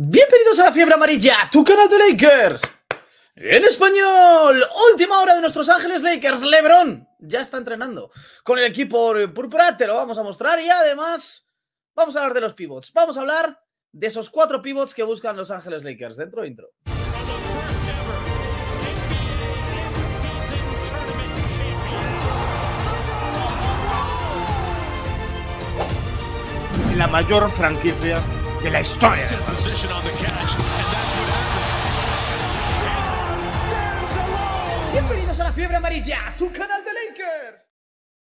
Bienvenidos a la fiebre amarilla, tu canal de Lakers. En español, última hora de nuestros Ángeles Lakers. Lebron ya está entrenando con el equipo púrpura, te lo vamos a mostrar y además vamos a hablar de los pivots. Vamos a hablar de esos cuatro pivots que buscan los Ángeles Lakers. Dentro intro. La mayor franquicia de la historia. Bienvenidos a la fiebre amarilla, tu canal de Lakers.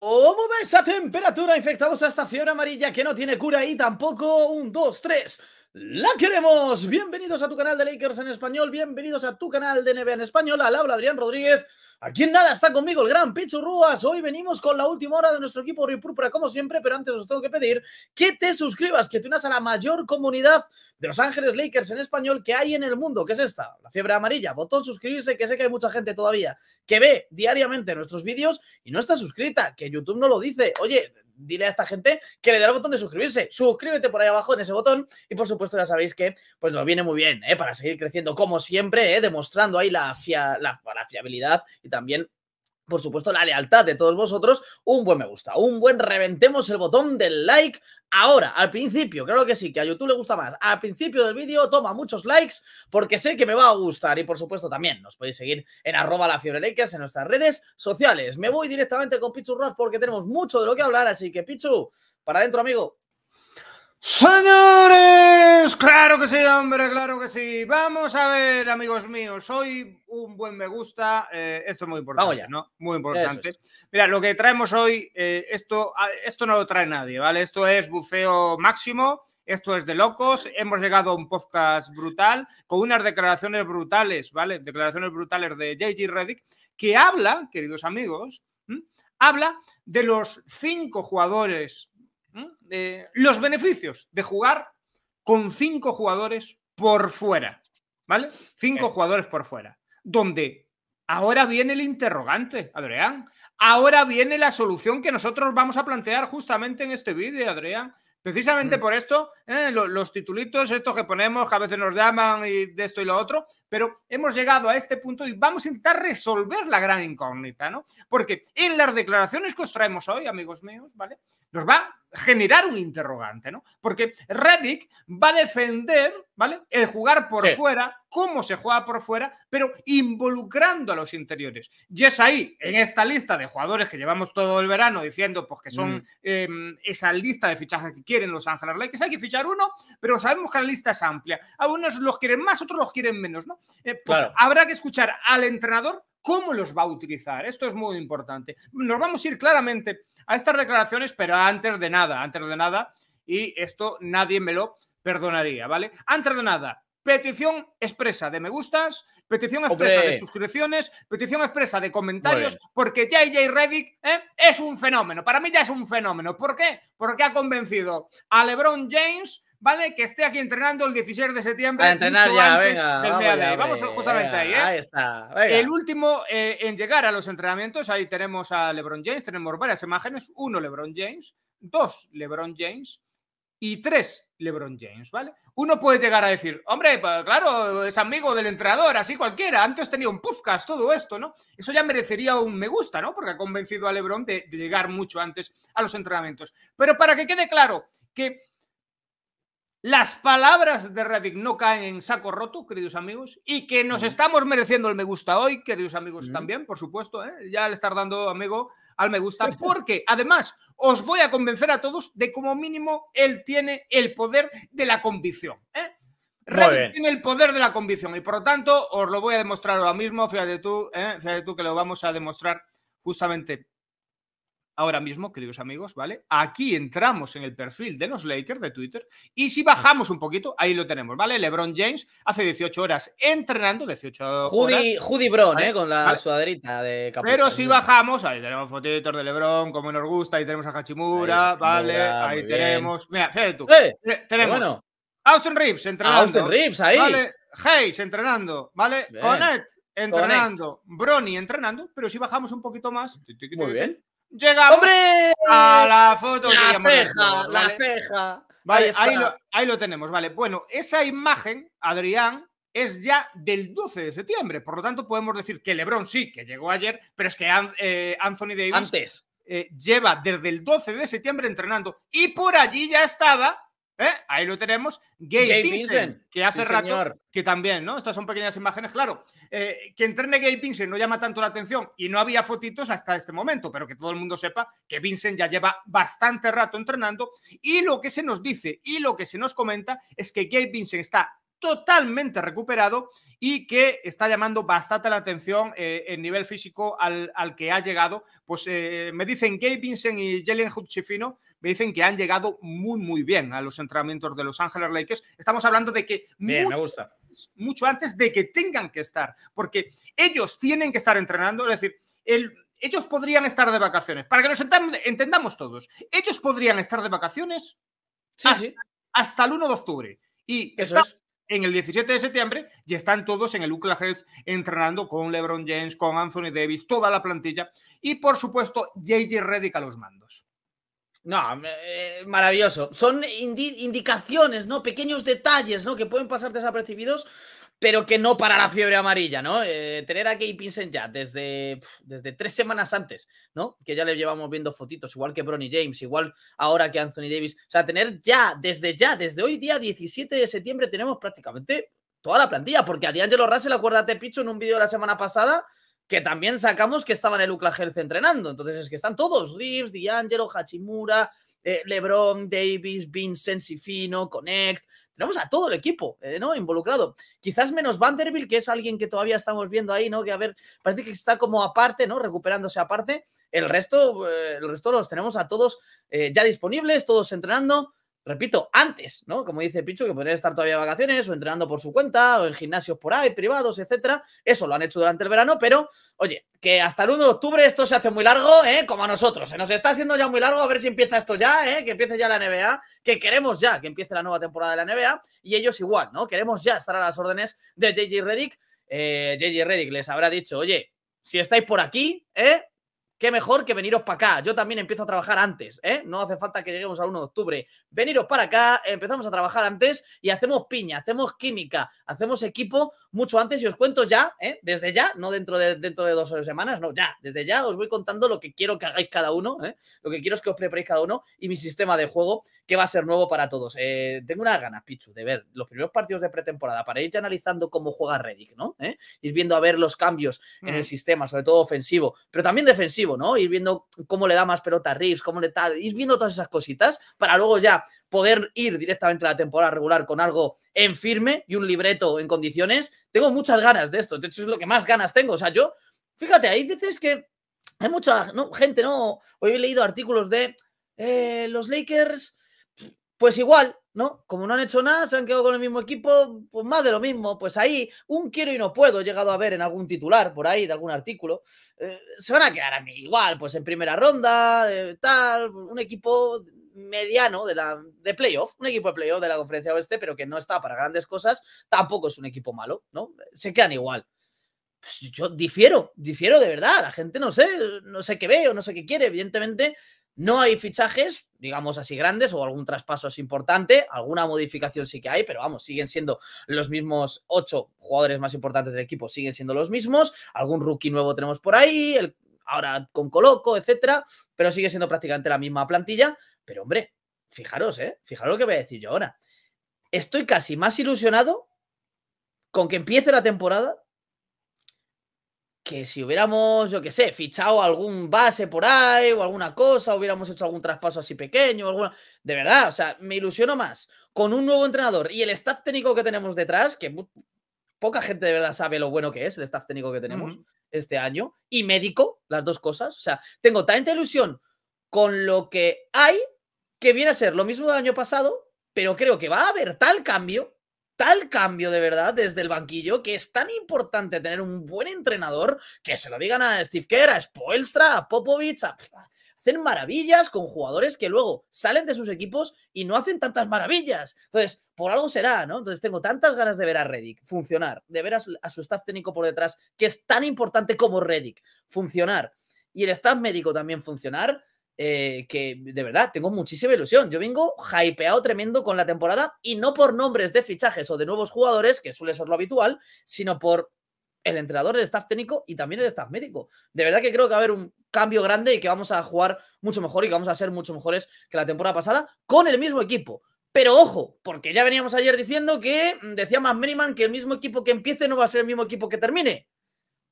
¿Cómo va esa temperatura? Infectados a esta fiebre amarilla que no tiene cura y tampoco un dos, tres... La queremos. Bienvenidos a tu canal de Lakers en español, bienvenidos a tu canal de NBA en español. Al habla Adrián Rodríguez. Aquí en nada está conmigo el gran Pichu Rúas. Hoy venimos con la última hora de nuestro equipo Ripúrpura, como siempre, pero antes os tengo que pedir que te suscribas, que te unas a la mayor comunidad de Los Ángeles Lakers en español que hay en el mundo, que es esta, la fiebre amarilla. Botón suscribirse, que sé que hay mucha gente todavía que ve diariamente nuestros vídeos y no está suscrita, que YouTube no lo dice. Oye, dile a esta gente que le dé al botón de suscribirse. Suscríbete por ahí abajo en ese botón y por supuesto ya sabéis que pues nos viene muy bien ¿eh? para seguir creciendo como siempre, ¿eh? demostrando ahí la, fiabilidad y también por supuesto, la lealtad de todos vosotros, un buen me gusta, un buen reventemos el botón del like ahora, al principio, creo que sí, que a YouTube le gusta más. Al principio del vídeo toma muchos likes porque sé que me va a gustar y por supuesto también nos podéis seguir en arroba la en nuestras redes sociales. Me voy directamente con Pichu Ross porque tenemos mucho de lo que hablar, así que Pichu, para adentro amigo. Señores, claro que sí, hombre, claro que sí. Vamos a ver, amigos míos, hoy un buen me gusta. Eh, esto es muy importante, ¿no? Muy importante. Mira, lo que traemos hoy, eh, esto, ah, esto no lo trae nadie, ¿vale? Esto es bufeo máximo, esto es de locos. Hemos llegado a un podcast brutal, con unas declaraciones brutales, ¿vale? Declaraciones brutales de JG Reddick, que habla, queridos amigos, habla de los cinco jugadores los beneficios de jugar con cinco jugadores por fuera, ¿vale? Cinco eh. jugadores por fuera, donde ahora viene el interrogante, Adrián. Ahora viene la solución que nosotros vamos a plantear justamente en este vídeo, Adrián. Precisamente mm. por esto, ¿eh? los, titulitos, estos que ponemos, que a veces nos llaman y de esto y lo otro, pero hemos llegado a este punto y vamos a intentar resolver la gran incógnita, ¿no? Porque en las declaraciones que os traemos hoy, amigos míos, ¿vale? Nos va generar un interrogante, ¿no? Porque Reddick va a defender, ¿vale? El jugar por fuera, cómo se juega por fuera, pero involucrando a los interiores. Y es ahí, en esta lista de jugadores que llevamos todo el verano diciendo, pues que son mm. em, esa lista de fichajes que quieren los Ángeles Lakers, hay que fichar uno, pero sabemos que la lista es amplia. A unos los quieren más, otros los quieren menos, ¿no? Eh, pues habrá que escuchar al entrenador cómo los va a utilizar. Esto es muy importante. Nos vamos a ir claramente a estas declaraciones, pero antes de nada, antes de nada, y esto nadie me lo perdonaría, ¿vale? Antes de nada, petición expresa de me gustas, petición expresa de suscripciones, petición expresa de comentarios, porque JJ Reddick ¿eh? es un fenómeno. Para mí ya es un fenómeno. ¿Por qué? Porque ha convencido a LeBron James ¿vale? Que esté aquí entrenando el 16 de septiembre. A entrenar ya, antes vamos, justamente ahí, ¿eh? Ahí está. El último eh, en llegar a los entrenamientos, ahí tenemos a LeBron James, tenemos varias imágenes. Uno, LeBron James. Dos, LeBron James. Y tres, LeBron James, ¿vale? Uno puede llegar a decir, hombre, pues, claro, es amigo del entrenador, así cualquiera. Antes tenía un podcast, todo esto, ¿no? Eso ya merecería un me gusta, ¿no? Porque ha convencido a LeBron de llegar mucho antes a los entrenamientos. Pero para que quede claro que las palabras de Radic no caen en saco roto, queridos amigos, y que nos estamos mereciendo el me gusta hoy, queridos amigos, también, por supuesto, ¿eh? ya le estar dando, amigo, al me gusta, porque además os voy a convencer a todos de como mínimo él tiene el poder de la convicción. ¿eh? tiene el poder de la convicción y por lo tanto os lo voy a demostrar ahora mismo, fíjate tú, ¿eh? fíjate tú que lo vamos a demostrar justamente ahora mismo, queridos amigos, ¿vale? Aquí entramos en el perfil de los Lakers de Twitter y si bajamos un poquito, ahí lo tenemos, ¿vale? LeBron James hace 18 horas entrenando, 18 Judy, horas. Judy Brown, ¿eh? Con la suadrita de capucha. Pero si bajamos, ahí tenemos fotitos de LeBron, como nos gusta, ahí tenemos a Hachimura, ¿vale? ahí tenemos... Mira, fíjate tú. ¡Eh! Eh, tenemos... Austin Reeves entrenando. Austin Reeves ahí. ¿vale? Hayes entrenando, ¿vale? Conet entrenando, Bronny entrenando, pero si bajamos un poquito más, muy bien, Llegamos ¡Hombre! a la foto. La ceja, la ceja. ahí, lo, tenemos, vale. Bueno, esa imagen, Adrián, es ya del 12 de septiembre. Por lo tanto, podemos decir que Lebron sí, que llegó ayer, pero es que eh, Anthony Davis... Eh, lleva desde el 12 de septiembre entrenando y por allí ya estaba ¿Eh? Ahí lo tenemos. Gabe, Vincent, que hace rato que también, ¿no? Estas son pequeñas imágenes, claro. Eh, que entrene Gabe Vincent no llama tanto la atención y no había fotitos hasta este momento, pero que todo el mundo sepa que Vincent ya lleva bastante rato entrenando y lo que se nos dice y lo que se nos comenta es que Gabe Vincent está totalmente recuperado y que está llamando bastante la atención eh, en nivel físico al, al, que ha llegado. Pues me dicen Gabe Vincent y Jalen Hutchifino me dicen que han llegado muy, muy bien a los entrenamientos de Los Ángeles Lakers. Estamos hablando de que... mucho, antes de que tengan que estar, porque ellos tienen que estar entrenando, es decir, ellos podrían estar de vacaciones. Para que nos entendamos todos, ellos podrían estar de vacaciones hasta, el 1 de octubre. Y Eso en el 17 de septiembre y están todos en el UCLA Health entrenando con LeBron James, con Anthony Davis, toda la plantilla y por supuesto JJ Redick a los mandos. No, eh, maravilloso. Son indicaciones, ¿no? Pequeños detalles, ¿no? Que pueden pasar desapercibidos, pero que no para la fiebre amarilla, ¿no? Eh, tener a Gabe Pinsen ya desde, desde tres semanas antes, ¿no? Que ya le llevamos viendo fotitos, igual que Bronny James, igual ahora que Anthony Davis. O sea, tener ya, desde ya, desde hoy día 17 de septiembre, tenemos prácticamente toda la plantilla, porque a D'Angelo Russell, acuérdate, Picho, en un vídeo de la semana pasada, que también sacamos que estaban el Ucla Health entrenando. Entonces es que están todos, Reeves, D'Angelo, Hachimura, eh, LeBron, Davis, Vincent, Sifino, Connect. Tenemos a todo el equipo eh, ¿no? involucrado. Quizás menos Vanderbilt, que es alguien que todavía estamos viendo ahí, ¿no? Que a ver, parece que está como aparte, ¿no? Recuperándose aparte. El resto, eh, el resto los tenemos a todos ya disponibles, todos entrenando repito, antes, ¿no? Como dice Pichu, que podrían estar todavía de vacaciones o entrenando por su cuenta o en gimnasios por ahí, privados, etcétera. Eso lo han hecho durante el verano, pero oye, que hasta el 1 de octubre esto se hace muy largo, ¿eh? Como a nosotros. Se nos está haciendo ya muy largo, a ver si empieza esto ya, ¿eh? Que empiece ya la NBA, que queremos ya que empiece la nueva temporada de la NBA y ellos igual, ¿no? Queremos ya estar a las órdenes de JJ Redick eh, JJ Reddick les habrá dicho, oye, si estáis por aquí, ¿eh? qué mejor que veniros para acá. Yo también empiezo a trabajar antes, ¿eh? No hace falta que lleguemos al 1 de octubre. Veniros para acá, empezamos a trabajar antes y hacemos piña, hacemos química, hacemos equipo mucho antes y os cuento ya, ¿eh? desde ya, no dentro de, dentro de dos semanas, no, ya, desde ya os voy contando lo que quiero que hagáis cada uno, ¿eh? lo que quiero es que os preparéis cada uno y mi sistema de juego que va a ser nuevo para todos. Eh, tengo una gana, Pichu, de ver los primeros partidos de pretemporada para ir ya analizando cómo juega Reddick, ¿no? Ir viendo a ver los cambios en el mm. sistema, sobre todo ofensivo, pero también defensivo, ¿no? Ir viendo cómo le da más pelota a Reeves, cómo le tal, ir viendo todas esas cositas para luego ya poder ir directamente a la temporada regular con algo en firme y un libreto en condiciones tengo muchas ganas de esto. De hecho, es lo que más ganas tengo. O sea, yo, fíjate, ahí dices que hay mucha gente, ¿no? Hoy he leído artículos de eh, los Lakers, pues igual, ¿no? Como no han hecho nada, se han quedado con el mismo equipo, pues más de lo mismo. Pues ahí, un quiero y no puedo, he llegado a ver en algún titular por ahí, de algún artículo, eh, se van a quedar a mí igual, pues en primera ronda, eh, tal, un equipo mediano de, la, de playoff, un equipo de playoff de la conferencia oeste, pero que no está para grandes cosas, tampoco es un equipo malo, ¿no? Se quedan igual. Pues yo difiero, difiero de verdad. La gente no sé, no sé qué ve o no sé qué quiere. Evidentemente, no hay fichajes, digamos así, grandes o algún traspaso es importante, alguna modificación sí que hay, pero vamos, siguen siendo los mismos ocho jugadores más importantes del equipo, siguen siendo los mismos, algún rookie nuevo tenemos por ahí, ahora con Coloco, etcétera, pero sigue siendo prácticamente la misma plantilla, pero hombre, fijaros, ¿eh? Fijaros lo que voy a decir yo ahora. Estoy casi más ilusionado con que empiece la temporada que si hubiéramos, yo qué sé, fichado algún base por ahí o alguna cosa, hubiéramos hecho algún traspaso así pequeño, alguna... De verdad, o sea, me ilusiono más con un nuevo entrenador y el staff técnico que tenemos detrás, que poca gente de verdad sabe lo bueno que es el staff técnico que tenemos este año, y médico, las dos cosas. O sea, tengo tanta ilusión con lo que hay que viene a ser lo mismo del año pasado, pero creo que va a haber tal cambio, tal cambio de verdad desde el banquillo, que es tan importante tener un buen entrenador, que se lo digan a Steve Kerr, a Spoelstra, a Popovich, a... Hacen maravillas con jugadores que luego salen de sus equipos y no hacen tantas maravillas. Entonces, por algo será, ¿no? Entonces, tengo tantas ganas de ver a Reddick funcionar, de ver a su, staff técnico por detrás, que es tan importante como Reddick funcionar y el staff médico también funcionar, eh, que de verdad tengo muchísima ilusión. Yo vengo hypeado tremendo con la temporada y no por nombres de fichajes o de nuevos jugadores, que suele ser lo habitual, sino por el entrenador, el staff técnico y también el staff médico. De verdad que creo que va a haber un cambio grande y que vamos a jugar mucho mejor y que vamos a ser mucho mejores que la temporada pasada con el mismo equipo. Pero ojo, porque ya veníamos ayer diciendo que mm, decía más Miniman que el mismo equipo que empiece no va a ser el mismo equipo que termine.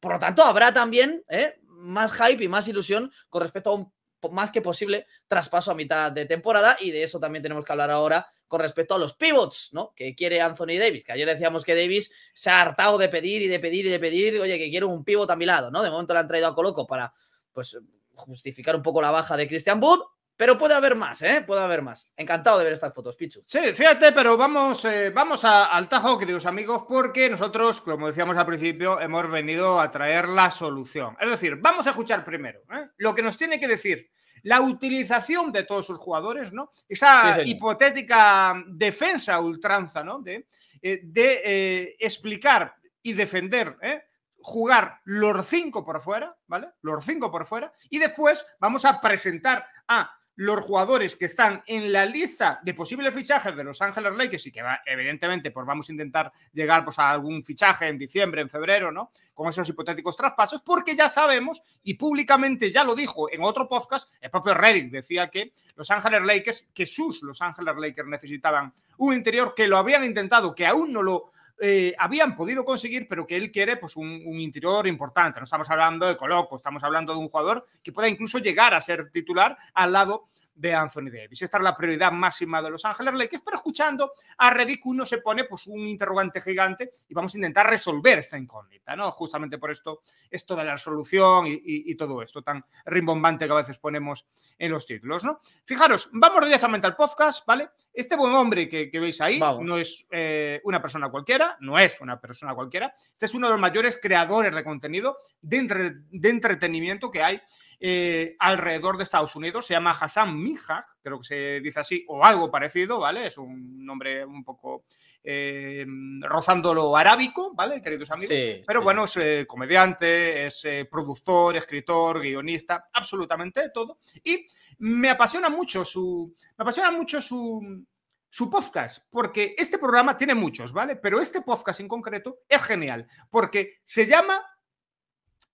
Por lo tanto, habrá también eh, más hype y más ilusión con respecto a un más que posible traspaso a mitad de temporada y de eso también tenemos que hablar ahora con respecto a los pivots, ¿no? Que quiere Anthony Davis, que ayer decíamos que Davis se ha hartado de pedir y de pedir y de pedir, oye, que quiere un pivot a mi lado, ¿no? De momento le han traído a Coloco para, pues, justificar un poco la baja de Christian Wood, pero puede haber más, ¿eh? Puede haber más. Encantado de ver estas fotos, Pichu. Sí, fíjate, pero vamos, eh, vamos al tajo, queridos amigos, porque nosotros, como decíamos al principio, hemos venido a traer la solución. Es decir, vamos a escuchar primero ¿eh? lo que nos tiene que decir la utilización de todos sus jugadores, ¿no? Esa hipotética defensa ultranza, ¿no? De, eh, de explicar y defender, ¿eh? jugar los cinco por fuera, ¿vale? Los cinco por fuera. Y después vamos a presentar a los jugadores que están en la lista de posibles fichajes de Los Ángeles Lakers y que va, evidentemente pues vamos a intentar llegar pues a algún fichaje en diciembre, en febrero, ¿no? Con esos hipotéticos traspasos, porque ya sabemos y públicamente ya lo dijo en otro podcast, el propio Reddick decía que Los Ángeles Lakers, que sus Los Ángeles Lakers necesitaban un interior que lo habían intentado, que aún no lo eh, habían podido conseguir, pero que él quiere pues un, un, interior importante. No estamos hablando de Coloco, estamos hablando de un jugador que pueda incluso llegar a ser titular al lado de Anthony Davis. Esta es la prioridad máxima de Los Ángeles Lakers, pero escuchando a Redick uno se pone pues un interrogante gigante y vamos a intentar resolver esta incógnita, ¿no? Justamente por esto, esto de la solución y, todo esto tan rimbombante que a veces ponemos en los títulos, ¿no? Fijaros, vamos directamente al podcast, ¿vale? Este buen hombre que, veis ahí no es eh, una persona cualquiera, no es una persona cualquiera, este es uno de los mayores creadores de contenido de, de entretenimiento que hay eh, alrededor de Estados Unidos. Se llama Hassan Mija, creo que se dice así, o algo parecido, ¿vale? Es un nombre un poco eh, rozándolo rozando arábico, ¿vale, queridos amigos? Pero bueno, es eh, comediante, es productor, escritor, guionista, absolutamente todo. Y me apasiona mucho su. Me apasiona mucho su su podcast, porque este programa tiene muchos, ¿vale? Pero este podcast en concreto es genial, porque se llama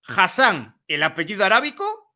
Hassan, el apellido arábico,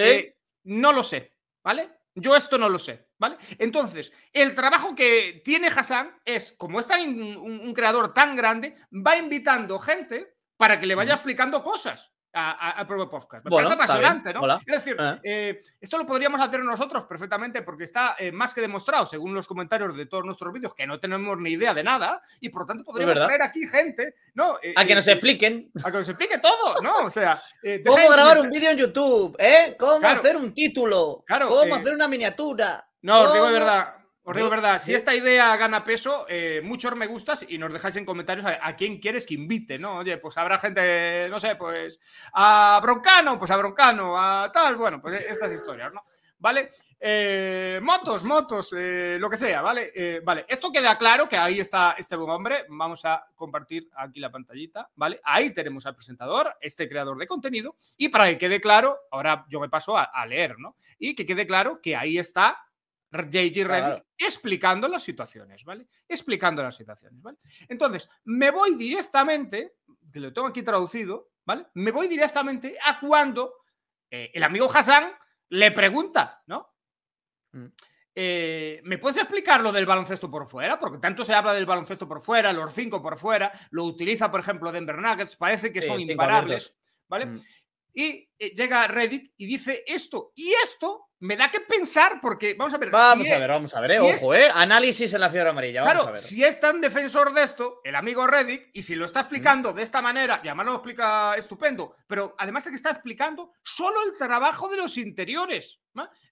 eh, no lo sé, ¿vale? Yo esto no lo sé, ¿vale? Entonces, el trabajo que tiene Hassan es, como es un, un, creador tan grande, va invitando gente para que le vaya explicando cosas a, a Podcast. Me bueno, parece apasionante, ¿no? Es decir, eh. Eh, esto lo podríamos hacer nosotros perfectamente porque está eh, más que demostrado, según los comentarios de todos nuestros vídeos, que no tenemos ni idea de nada y por lo tanto podríamos traer aquí gente, ¿no? a que nos expliquen. A que nos explique todo, ¿no? O sea, ¿cómo grabar un vídeo en YouTube? ¿Cómo hacer un título? ¿Cómo hacer una miniatura? No, digo de verdad, os digo verdad, si esta idea gana peso, eh, muchos me gustas y nos dejáis en comentarios a, quién quieres que invite, ¿no? Oye, pues habrá gente, no sé, pues a Broncano, pues a Broncano, a tal, bueno, pues e-, estas historias, ¿no? ¿Vale? Eh, motos, motos, eh, lo que sea, ¿vale? vale, esto queda claro que ahí está este buen hombre. Vamos a compartir aquí la pantallita, ¿vale? Ahí tenemos al presentador, este creador de contenido. Y para que quede claro, ahora yo me paso a leer, ¿no? Y que quede claro que ahí está JG Reddick explicando las situaciones, ¿vale? Explicando las situaciones, ¿vale? Entonces, me voy directamente, que lo tengo aquí traducido, ¿vale? Me voy directamente a cuando eh, el amigo Hassan le pregunta, ¿no? Mm. Eh, ¿Me puedes explicar lo del baloncesto por fuera? Porque tanto se habla del baloncesto por fuera, los cinco por fuera, lo utiliza, por ejemplo, Denver Nuggets, parece que son imparables, ¿vale? Mm. Y eh, llega Reddick y dice esto, y esto me da que pensar porque, vamos a ver. Vamos a e ver, vamos a ver, eh, ojo, eh, análisis en la fiebre amarilla. claro, a ver. si es tan defensor de esto, el amigo Reddick, y si lo está explicando de esta manera, y además lo explica estupendo, pero además es que está explicando solo el trabajo de los interiores.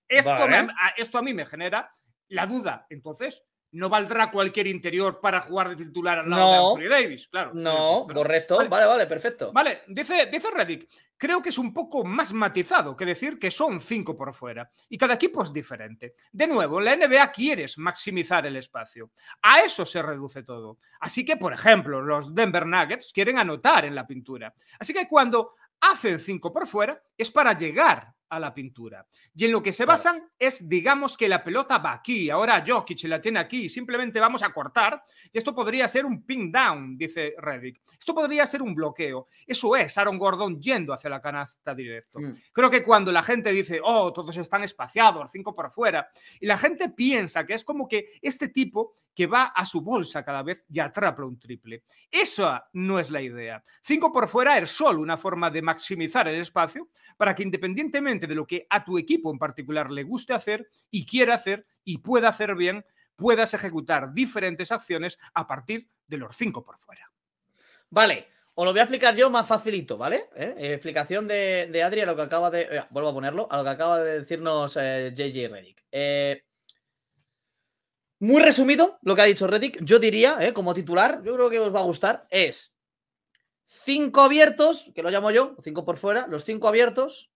esto a mí me genera la duda. Entonces, no valdrá cualquier interior para jugar de titular al lado de Anthony Davis, claro. No, correcto. Vale. vale, perfecto. Vale, dice, dice Reddick, creo que es un poco más matizado que decir que son cinco por fuera y cada equipo es diferente. De nuevo, la NBA quiere maximizar el espacio. A eso se reduce todo. Así que, por ejemplo, los Denver Nuggets quieren anotar en la pintura. Así que cuando hacen cinco por fuera es para llegar a la pintura. Y en lo que se basan es, digamos que la pelota va aquí, ahora Jokic la tiene aquí, simplemente vamos a cortar, y esto podría ser un pin down, dice Reddick. Esto podría ser un bloqueo. Eso es Aaron Gordon yendo hacia la canasta directo. Mm. Creo que cuando la gente dice, oh, todos están espaciados, cinco por fuera, y la gente piensa que es como que este tipo que va a su bolsa cada vez y atrapa un triple. Esa no es la idea. Cinco por fuera es solo una forma de maximizar el espacio para que independientemente de lo que a tu equipo en particular le guste hacer y quiera hacer y pueda hacer bien, puedas ejecutar diferentes acciones a partir de los cinco por fuera. Vale, os lo voy a explicar yo más facilito, ¿vale? ¿Eh? Explicación de, Adri a lo que acaba de. Eh, vuelvo a ponerlo, a lo que acaba de decirnos eh, JJ Reddick. muy resumido lo que ha dicho Reddick, yo diría, como titular, yo creo que os va a gustar, es cinco abiertos, que lo llamo yo, cinco por fuera, los cinco abiertos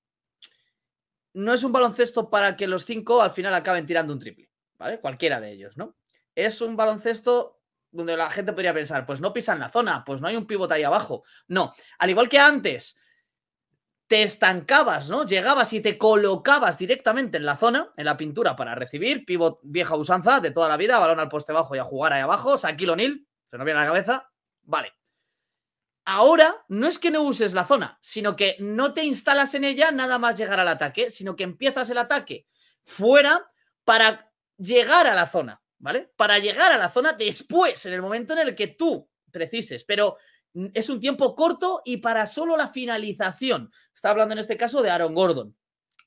no es un baloncesto para que los cinco al final acaben tirando un triple, ¿vale? Cualquiera de ellos, ¿no? Es un baloncesto donde la gente podría pensar, pues no pisan la zona, pues no hay un pívot ahí abajo. No, al igual que antes, te estancabas, ¿no? Llegabas y te colocabas directamente en la zona, en la pintura, para recibir, pívot vieja usanza de toda la vida, balón al poste bajo y a jugar ahí abajo, saquilo nil, se nos viene la cabeza, vale. Ahora no es que no uses la zona, sino que no te instalas en ella nada más llegar al ataque, sino que empiezas el ataque fuera para llegar a la zona, ¿vale? Para llegar a la zona después, en el momento en el que tú precises, pero es un tiempo corto y para solo la finalización. Está hablando en este caso de Aaron Gordon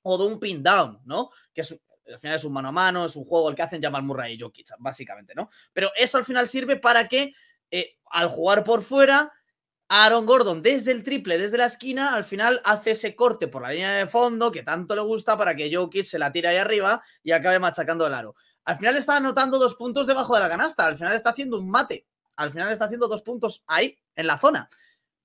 o de un pin down, ¿no? Que al final es un mano a mano, es un juego el que hacen llamar Murray y Jokic, básicamente, ¿no? Pero eso al final sirve para que eh, al jugar por fuera Aaron Gordon desde el triple, desde la esquina, al final hace ese corte por la línea de fondo que tanto le gusta para que Jokic se la tire ahí arriba y acabe machacando el aro. Al final está anotando dos puntos debajo de la canasta, al final está haciendo un mate, al final está haciendo dos puntos ahí, en la zona.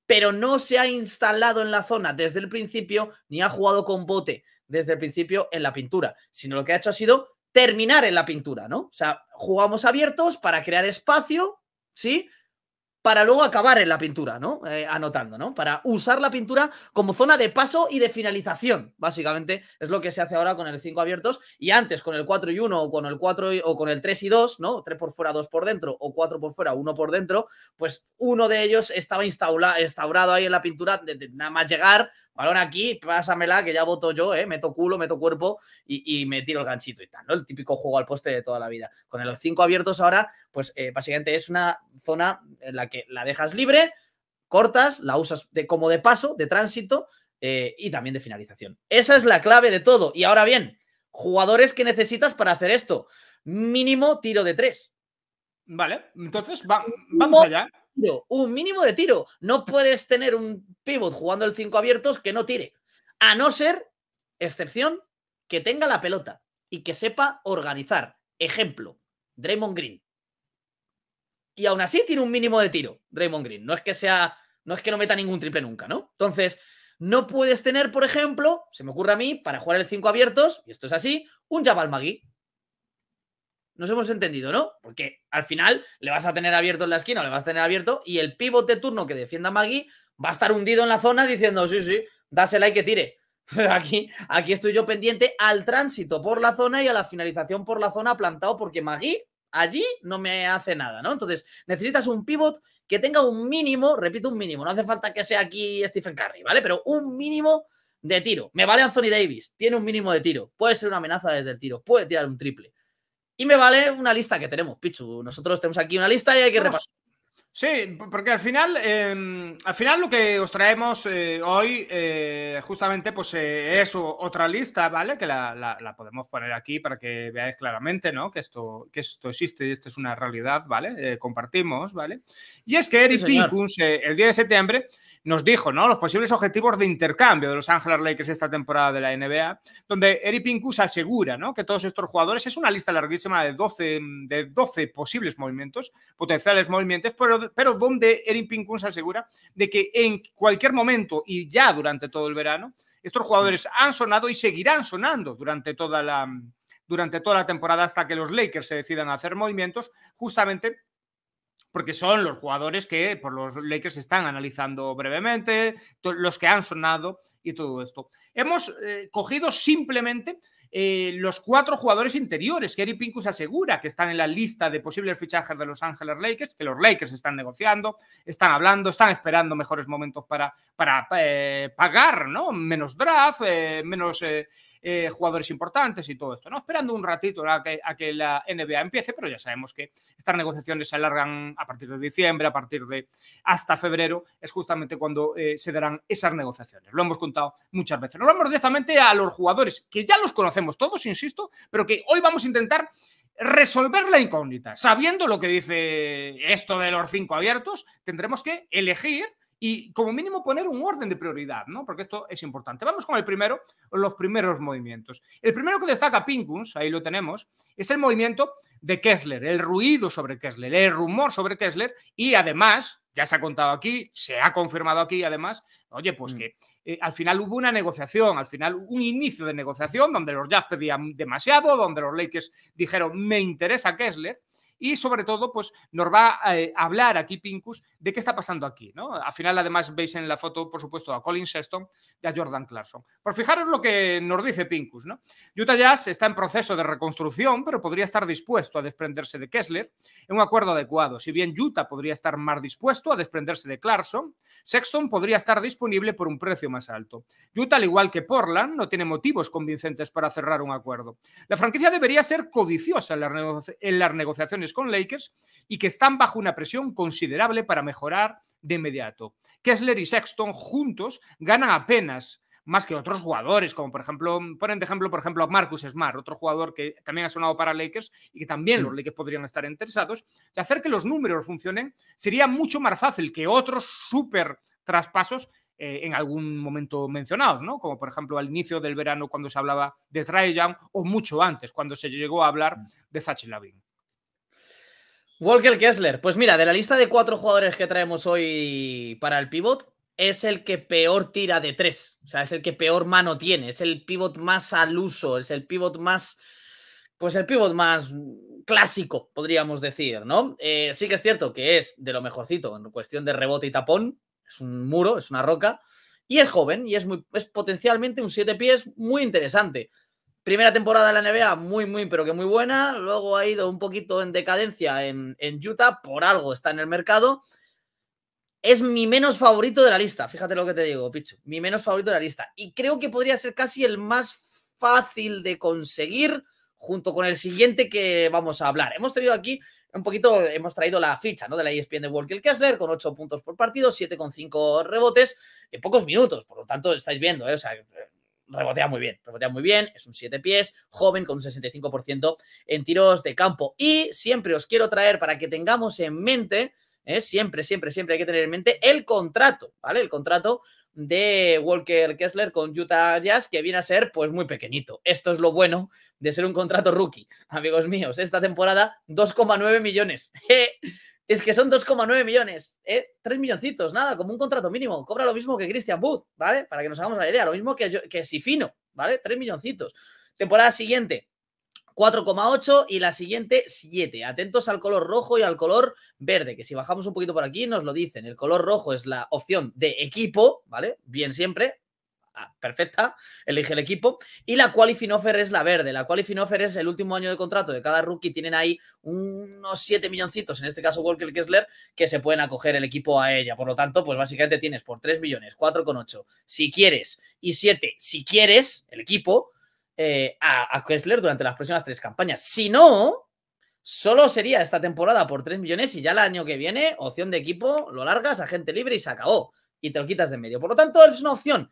Pero no se ha instalado en la zona desde el principio ni ha jugado con bote desde el principio en la pintura, sino lo que ha hecho ha sido terminar en la pintura, ¿no? O sea, jugamos abiertos para crear espacio, ¿sí? para luego acabar en la pintura, ¿no? Eh, anotando, ¿no? Para usar la pintura como zona de paso y de finalización, básicamente es lo que se hace ahora con el 5 abiertos y antes con el 4 y 1 o con el 4 o con el 3 y 2, ¿no? 3 por fuera, 2 por dentro o 4 por fuera, 1 por dentro, pues uno de ellos estaba instaurado ahí en la pintura nada más llegar balón aquí, pásamela, que ya voto yo, ¿eh? meto culo, meto cuerpo y, me tiro el ganchito y tal, ¿no? El típico juego al poste de toda la vida. Con los cinco abiertos ahora, pues eh, básicamente es una zona en la que la dejas libre, cortas, la usas de, como de paso, de tránsito eh, y también de finalización. Esa es la clave de todo. Y ahora bien, jugadores que necesitas para hacer esto. Mínimo tiro de tres. Vale, entonces vamos allá un mínimo de tiro. No puedes tener un pivot jugando el 5 abiertos que no tire. A no ser, excepción, que tenga la pelota y que sepa organizar. Ejemplo, Draymond Green. Y aún así tiene un mínimo de tiro, Draymond Green. No es que sea, no es que no meta ningún triple nunca, ¿no? Entonces, no puedes tener, por ejemplo, se me ocurre a mí, para jugar el 5 abiertos, y esto es así, un Jabal Magui. Nos hemos entendido, ¿no? Porque al final le vas a tener abierto en la esquina, le vas a tener abierto y el pivote turno que defienda Magui va a estar hundido en la zona diciendo, sí, sí, dásela y que tire. Aquí, aquí estoy yo pendiente al tránsito por la zona y a la finalización por la zona plantado porque Magui allí no me hace nada, ¿no? Entonces necesitas un pivot que tenga un mínimo, repito, un mínimo, no hace falta que sea aquí Stephen Curry, ¿vale? Pero un mínimo de tiro. Me vale Anthony Davis, tiene un mínimo de tiro, puede ser una amenaza desde el tiro, puede tirar un triple. Y me vale una lista que tenemos, Pichu. Nosotros tenemos aquí una lista y hay que repasar. Sí, porque al final, em, al final lo que os traemos eh, hoy, eh, justamente, pues eh, es otra lista, ¿vale? Que la, podemos poner aquí para que veáis claramente, ¿no? Que esto, que esto existe y esta es una realidad, ¿vale? compartimos, ¿vale? Y es que Eric el día de septiembre, nos dijo, ¿no? Los posibles objetivos de intercambio de los Ángeles Lakers esta temporada de la NBA, donde Eric Pincus asegura, ¿no? Que todos estos jugadores es una lista larguísima de 12, de 12 posibles movimientos, potenciales movimientos, pero, donde Eric Pincus asegura de que en cualquier momento y ya durante todo el verano, estos jugadores mm. han sonado y seguirán sonando durante toda la, durante toda la temporada hasta que los Lakers se decidan a hacer movimientos, justamente porque son los jugadores que por los Lakers están analizando brevemente, los que han sonado y todo esto. Hemos eh, cogido simplemente eh, los cuatro jugadores interiores que Eric Pincus asegura que están en la lista de posibles fichajes de Los Ángeles Lakers, que los Lakers están negociando, están hablando, están esperando mejores momentos para, para eh, pagar, ¿no? Menos draft, menos jugadores importantes y todo esto, ¿no? Esperando un ratito a que, la NBA empiece, pero ya sabemos que estas negociaciones se alargan a partir de diciembre, a partir de hasta febrero, es justamente cuando se darán esas negociaciones. Lo hemos muchas veces. Nos vamos directamente a los jugadores que ya los conocemos todos, insisto, pero que hoy vamos a intentar resolver la incógnita. Sabiendo lo que dice esto de los cinco abiertos, tendremos que elegir y como mínimo poner un orden de prioridad, ¿no? Porque esto es importante. Vamos con el primero, los primeros movimientos. El primero que destaca Pincus, ahí lo tenemos, es el movimiento de Kessler, el ruido sobre Kessler, el rumor sobre Kessler y además ya se ha contado aquí, se ha confirmado aquí además, oye, pues mm. que eh, al final hubo una negociación, al final un inicio de negociación donde los Jazz pedían demasiado, donde los Lakers dijeron, me interesa Kessler, y sobre todo, pues nos va eh, a hablar aquí Pincus de qué está pasando aquí. Al final, además, veis en la foto, por supuesto, a Colin Sexton y a Jordan Clarkson. Por fijaros lo que nos dice Pincus. ¿no? Utah Jazz está en proceso de reconstrucción, pero podría estar dispuesto a desprenderse de Kessler en un acuerdo adecuado. Si bien Utah podría estar más dispuesto a desprenderse de Clarkson, Sexton podría estar disponible por un precio más alto. Utah, al igual que Portland, no tiene motivos convincentes para cerrar un acuerdo. La franquicia debería ser codiciosa en las, negociaciones con Lakers y que están bajo una presión considerable para mejorar mejorar de inmediato. Kessler y Sexton juntos ganan apenas más que otros jugadores, como por ejemplo, ponen de ejemplo, por ejemplo, a Marcus Smart, otro jugador que también ha sonado para Lakers y que también los mm. Lakers podrían estar interesados, de hacer que los números funcionen sería mucho más fácil que otros súper traspasos eh, en algún momento mencionados, ¿no? Como por ejemplo al inicio del verano cuando se hablaba de Trae o mucho antes cuando se llegó a hablar mm. de Zach Lavin. Walker Kessler, pues mira, de la lista de cuatro jugadores que traemos hoy para el pivot, es el que peor tira de tres, o sea, es el que peor mano tiene, es el pivot más al uso, es el pivot más, pues el pivot más clásico, podríamos decir, ¿no? Eh, sí que es cierto que es de lo mejorcito en cuestión de rebote y tapón, es un muro, es una roca, y es joven y es, muy, es potencialmente un siete pies muy interesante. Primera temporada en la NBA, muy, muy, pero que muy buena. Luego ha ido un poquito en decadencia en, Utah, por algo está en el mercado. Es mi menos favorito de la lista, fíjate lo que te digo, Pichu. Mi menos favorito de la lista. Y creo que podría ser casi el más fácil de conseguir junto con el siguiente que vamos a hablar. Hemos tenido aquí un poquito, hemos traído la ficha ¿no? de la ESPN de Walker Kessler con 8 puntos por partido, con 7,5 rebotes en pocos minutos. Por lo tanto, estáis viendo, ¿eh? o sea, rebotea muy bien, rebotea muy bien, es un 7 pies, joven con un 65% en tiros de campo. Y siempre os quiero traer para que tengamos en mente, ¿eh? siempre, siempre, siempre hay que tener en mente el contrato, ¿vale? El contrato de Walker Kessler con Utah Jazz que viene a ser pues muy pequeñito. Esto es lo bueno de ser un contrato rookie, amigos míos. Esta temporada 2,9 millones. es que son 2,9 millones, ¿eh? 3 milloncitos, nada, como un contrato mínimo. Cobra lo mismo que Christian Wood, ¿vale? Para que nos hagamos la idea, lo mismo que, que Sifino, ¿vale? 3 milloncitos. Temporada siguiente, 4,8 y la siguiente 7. Atentos al color rojo y al color verde, que si bajamos un poquito por aquí nos lo dicen. El color rojo es la opción de equipo, ¿vale? Bien siempre, Ah, perfecta, elige el equipo. Y la qualifying offer es la verde. La qualifying offer es el último año de contrato de cada rookie. Tienen ahí unos 7 milloncitos, en este caso Walker Kessler, que se pueden acoger el equipo a ella. Por lo tanto, pues básicamente tienes por 3 millones, 4,8 si quieres y 7 si quieres el equipo eh, a, Kessler durante las próximas tres campañas. Si no, Solo sería esta temporada por 3 millones y ya el año que viene, opción de equipo, lo largas a gente libre y se acabó. Y te lo quitas de medio. Por lo tanto, es una opción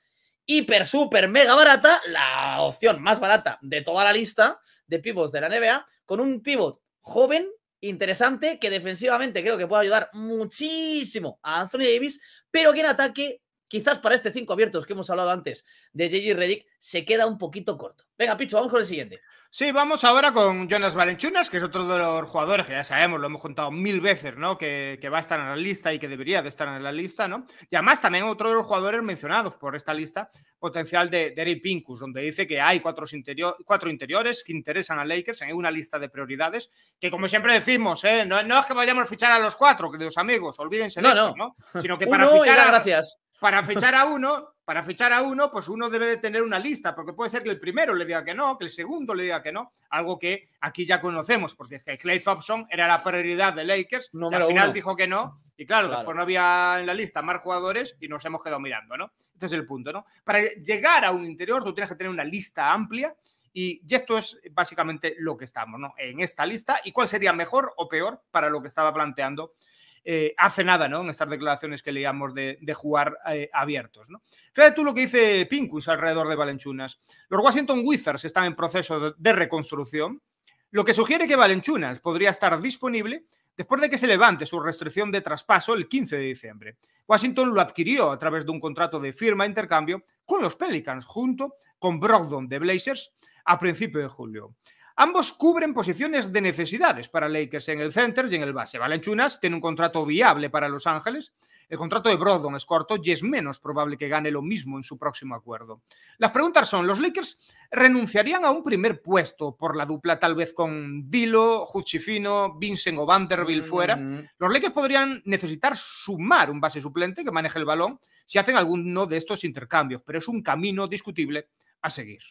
hiper, super, mega barata, la opción más barata de toda la lista de pivots de la NBA, con un pivot joven, interesante, que defensivamente creo que puede ayudar muchísimo a Anthony Davis, pero que en ataque, quizás para este 5 abiertos que hemos hablado antes de JJ Redick, se queda un poquito corto. Venga, Picho, vamos con el siguiente. Sí, vamos ahora con Jonas Valenchunas, que es otro de los jugadores que ya sabemos, lo hemos contado mil veces, ¿no? Que, que, va a estar en la lista y que debería de estar en la lista, ¿no? Y además también otro de los jugadores mencionados por esta lista potencial de, de Pincus, donde dice que hay cuatro, interiores que interesan a Lakers en una lista de prioridades, que como siempre decimos, ¿eh? no, es que vayamos a fichar a los cuatro, queridos amigos, olvídense de esto, Sino que para fichar a... gracias. Para fichar a uno, para fichar a uno, pues uno debe de tener una lista, porque puede ser que el primero le diga que no, que el segundo le diga que no, algo que aquí ya conocemos, porque es que Clay Thompson era la prioridad de Lakers, y al final dijo que no, y claro, después pues no había en la lista más jugadores y nos hemos quedado mirando, ¿no? Este es el punto, ¿no? Para llegar a un interior tú tienes que tener una lista amplia y, y esto es básicamente lo que estamos, ¿no? En esta lista y cuál sería mejor o peor para lo que estaba planteando eh, hace nada, ¿no? En estas declaraciones que leíamos de, jugar eh, abiertos, ¿no? Fíjate tú lo que dice Pincus alrededor de Valenchunas. Los Washington Wizards están en proceso de, reconstrucción, lo que sugiere que Valenchunas podría estar disponible después de que se levante su restricción de traspaso el 15 de diciembre. Washington lo adquirió a través de un contrato de firma-intercambio con los Pelicans, junto con Brogdon de Blazers, a principios de julio. Ambos cubren posiciones de necesidades para Lakers en el center y en el base. Valenchunas tiene un contrato viable para Los Ángeles. El contrato de Brogdon es corto y es menos probable que gane lo mismo en su próximo acuerdo. Las preguntas son, ¿los Lakers renunciarían a un primer puesto por la dupla tal vez con Dilo, Juchifino, Vincent o Vanderbilt fuera? Mm. Los Lakers podrían necesitar sumar un base suplente que maneje el balón si hacen alguno de estos intercambios, pero es un camino discutible a seguir.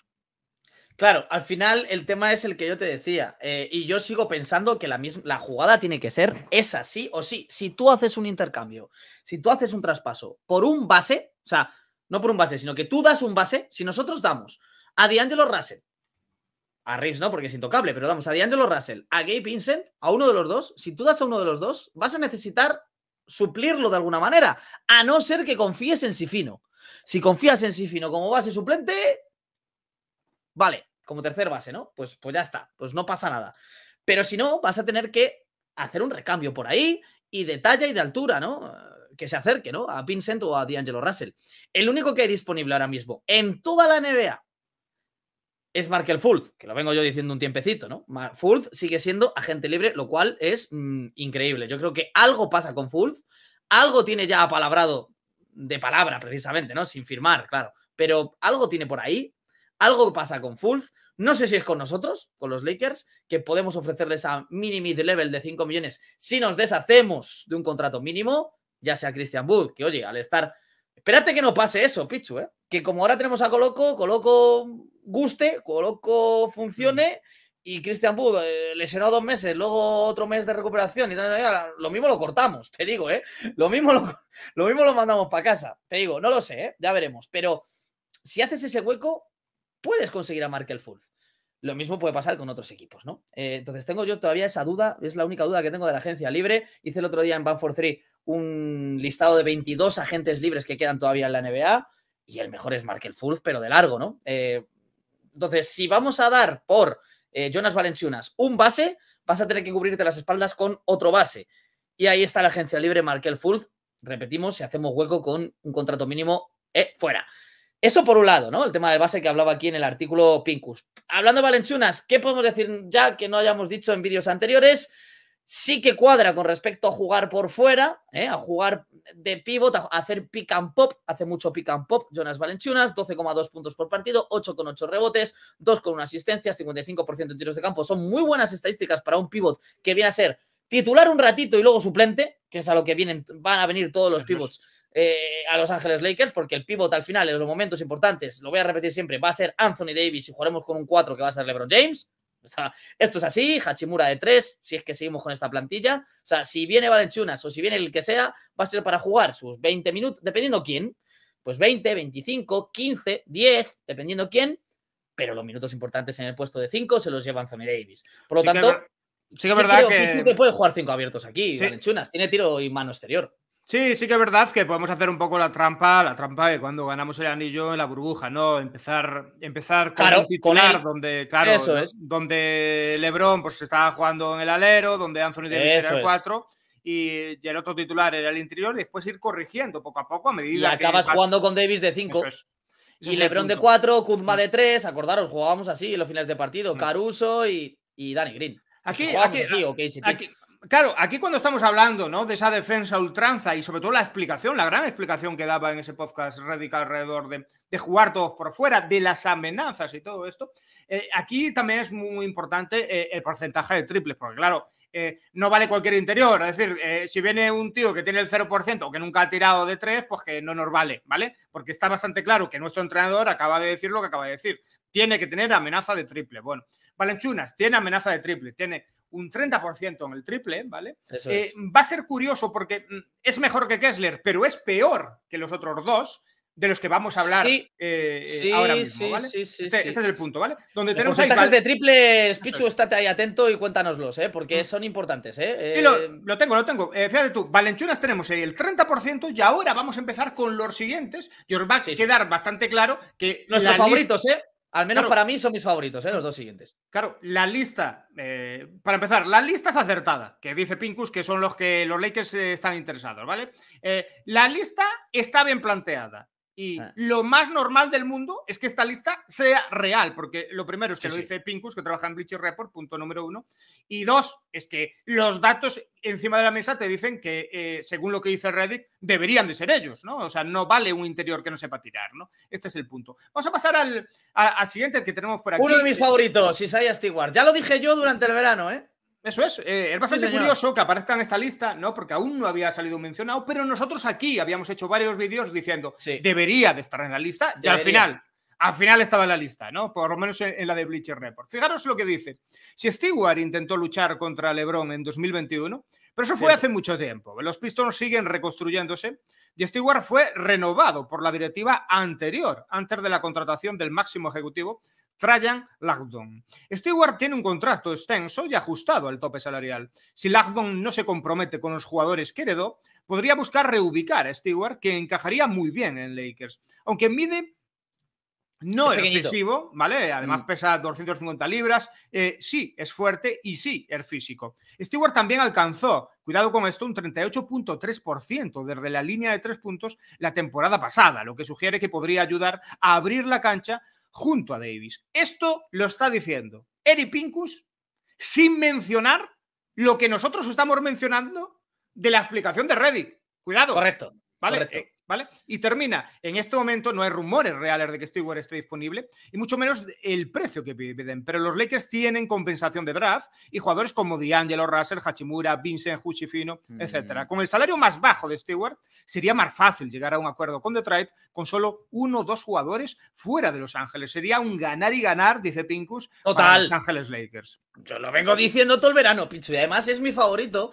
Claro, al final el tema es el que yo te decía, eh, y yo sigo pensando que la, misma, la jugada tiene que ser esa, sí o sí. Si tú haces un intercambio, si tú haces un traspaso por un base, o sea, no por un base, sino que tú das un base, si nosotros damos a D'Angelo Russell, a Reeves no, porque es intocable, pero damos a D'Angelo Russell, a Gabe Vincent, a uno de los dos, si tú das a uno de los dos, vas a necesitar suplirlo de alguna manera, a no ser que confíes en Sifino. Si confías en Sifino como base suplente, vale, como tercer base, ¿no? Pues, pues ya está, pues no pasa nada. Pero si no, vas a tener que hacer un recambio por ahí y de talla y de altura, ¿no? Eh, que se acerque, ¿no? A Vincent o a D'Angelo Russell. El único que hay disponible ahora mismo en toda la NBA es Markel Fultz, que lo vengo yo diciendo un tiempecito, ¿no? Fultz sigue siendo agente libre, lo cual es mm, increíble. Yo creo que algo pasa con Fultz, algo tiene ya apalabrado de palabra, precisamente, ¿no? Sin firmar, claro. Pero algo tiene por ahí algo pasa con Fulz, no sé si es con nosotros, con los Lakers, que podemos ofrecerles a mini mid level de 5 millones si nos deshacemos de un contrato mínimo, ya sea Christian Wood, que oye, al estar. Espérate que no pase eso, Pichu, ¿eh? Que como ahora tenemos a Coloco, Coloco guste, Coloco funcione. Y Christian Wood le eh, lesionó dos meses, luego otro mes de recuperación y tal, lo mismo lo cortamos, te digo, ¿eh? Lo mismo lo, lo mismo lo mandamos para casa, te digo, no lo sé, ¿eh? ya veremos. Pero si haces ese hueco, puedes conseguir a Markel Fultz. Lo mismo puede pasar con otros equipos, ¿no? Eh, entonces tengo yo todavía esa duda, es la única duda que tengo de la agencia libre. Hice el otro día en Banford 3 un listado de 22 agentes libres que quedan todavía en la NBA y el mejor es Markel Fultz, pero de largo, ¿no? Eh, entonces, si vamos a dar por eh, Jonas Valenciunas un base, vas a tener que cubrirte las espaldas con otro base. Y ahí está la agencia libre Markel Fultz. Repetimos, si hacemos hueco con un contrato mínimo, fuera. Eso por un lado, ¿no? El tema de base que hablaba aquí en el artículo Pincus. Hablando de Valenchunas, ¿qué podemos decir ya que no hayamos dicho en vídeos anteriores? Sí que cuadra con respecto a jugar por fuera, ¿eh? a jugar de pivot, a hacer pick and pop, hace mucho pick and pop Jonas Valenchunas, 12,2 puntos por partido, 8,8 rebotes, 2,1 asistencias, 55% en tiros de campo. Son muy buenas estadísticas para un pivot que viene a ser titular un ratito y luego suplente, que es a lo que vienen, van a venir todos los pivots eh, a Los Ángeles Lakers, porque el pivot al final, en los momentos importantes, lo voy a repetir siempre, va a ser Anthony Davis y jugaremos con un 4 que va a ser LeBron James. esto es así, Hachimura de 3, si es que seguimos con esta plantilla. O sea, si viene Valenchunas o si viene el que sea, va a ser para jugar sus 20 minutos, dependiendo quién, pues 20, 25, 15, 10, dependiendo quién, pero los minutos importantes en el puesto de 5 se los lleva Anthony Davis. Por lo tanto, Sí, que es verdad que... puede jugar 5 abiertos aquí, Valenchunas. Tiene tiro y mano exterior. Sí, sí que es verdad que podemos hacer un poco la trampa, la trampa de cuando ganamos el anillo en la burbuja, ¿no? Empezar, empezar con un titular donde, claro, donde Lebron pues estaba jugando en el alero, donde Anthony Davis era el 4 y, el otro titular era el interior, y después ir corrigiendo poco a poco a medida y que. acabas jugando con Davis de 5. Y Lebron de 4, Kuzma mm. de 3, acordaros, jugábamos así en los finales de partido, mm. Caruso y, y Danny Green. Aquí, aquí, aquí, claro, aquí cuando estamos hablando ¿no? de esa defensa ultranza y sobre todo la explicación, la gran explicación que daba en ese podcast radical alrededor de, jugar todos por fuera, de las amenazas y todo esto, eh, aquí también es muy importante eh, el porcentaje de triples, porque claro, eh, no vale cualquier interior. Es decir, si viene un tío que tiene el 0% o que nunca ha tirado de tres, pues que no nos vale, ¿vale? Porque está bastante claro que nuestro entrenador acaba de decir lo que acaba de decir. Tiene que tener amenaza de triple. Bueno, Valenchunas tiene amenaza de triple, tiene un 30% en el triple, ¿vale? Eh, va a ser curioso porque mm, es mejor que Kessler, pero es peor que los otros dos de los que vamos a hablar eh, eh, ahora mismo, sí, sí, este, este, es el punto, ¿vale? Donde tenemos tenemos de triple, Pichu, estate ahí atento y cuéntanoslos, ¿eh? Porque son importantes, ¿eh? Sí, lo, tengo, lo tengo. fíjate tú, Valenchunas tenemos ahí el 30% y ahora vamos a empezar con los siguientes y os va a quedar bastante claro que... Nuestros favoritos, ¿eh? Al menos para mí son mis favoritos, ¿eh? los dos siguientes. Claro, la lista, eh, para empezar, la lista es acertada, que dice Pincus que son los que los Lakers eh, están interesados, ¿vale? la lista está bien planteada. Y ah. lo más normal del mundo es que esta lista sea real, porque lo primero es que lo dice Pincus, que trabaja en Bleacher Report, punto número uno. Y dos, es que los datos encima de la mesa te dicen que, eh, según lo que dice Reddit, deberían de ser ellos, ¿no? O sea, no vale un interior que no sepa tirar, ¿no? Este es el punto. Vamos a pasar al, al siguiente que tenemos por aquí. Uno de mis favoritos, Isaiah Stewart. Ya lo dije yo durante el verano, ¿eh? Eso es, eh, es bastante curioso que aparezca en esta lista, ¿no? Porque aún no había salido mencionado, pero nosotros aquí habíamos hecho varios vídeos diciendo que debería de estar en la lista y al final, al final estaba en la lista, ¿no? Por lo menos en, la de Bleacher Report. Fijaros lo que dice. Si Stewart intentó luchar contra LeBron en 2021, pero eso fue hace mucho tiempo. Los Pistons siguen reconstruyéndose y Stewart fue renovado por la directiva anterior, antes de la contratación del máximo ejecutivo trajan Lagdon. Stewart tiene un contrato extenso y ajustado al tope salarial. Si Lagdon no se compromete con los jugadores que heredó, podría buscar reubicar a Stewart, que encajaría muy bien en Lakers. Aunque mide no es, excesivo, ¿vale? Además mm. pesa 250 libras. Eh, sí, es fuerte y sí, es físico. Stewart también alcanzó, cuidado con esto, un 38.3% desde la línea de tres puntos la temporada pasada, lo que sugiere que podría ayudar a abrir la cancha junto a Davis. Esto lo está diciendo Eric Pincus sin mencionar lo que nosotros estamos mencionando de la explicación de Reddit. Cuidado. Correcto. ¿Vale? Correcto. Eh, y termina, en este momento no hay rumores reales de que Stewart esté disponible y mucho menos el precio que piden, pero los Lakers tienen compensación de draft y jugadores como D'Angelo Russell, Hachimura, Vincent Hushifino, etc. Mm. etcétera. Con el salario más bajo de Stewart sería más fácil llegar a un acuerdo con Detroit con solo uno o dos jugadores fuera de Los Ángeles. Sería un ganar y ganar, dice Pincus, Total. Los Ángeles Lakers. Yo lo vengo diciendo todo el verano, Pichu, y además es mi favorito.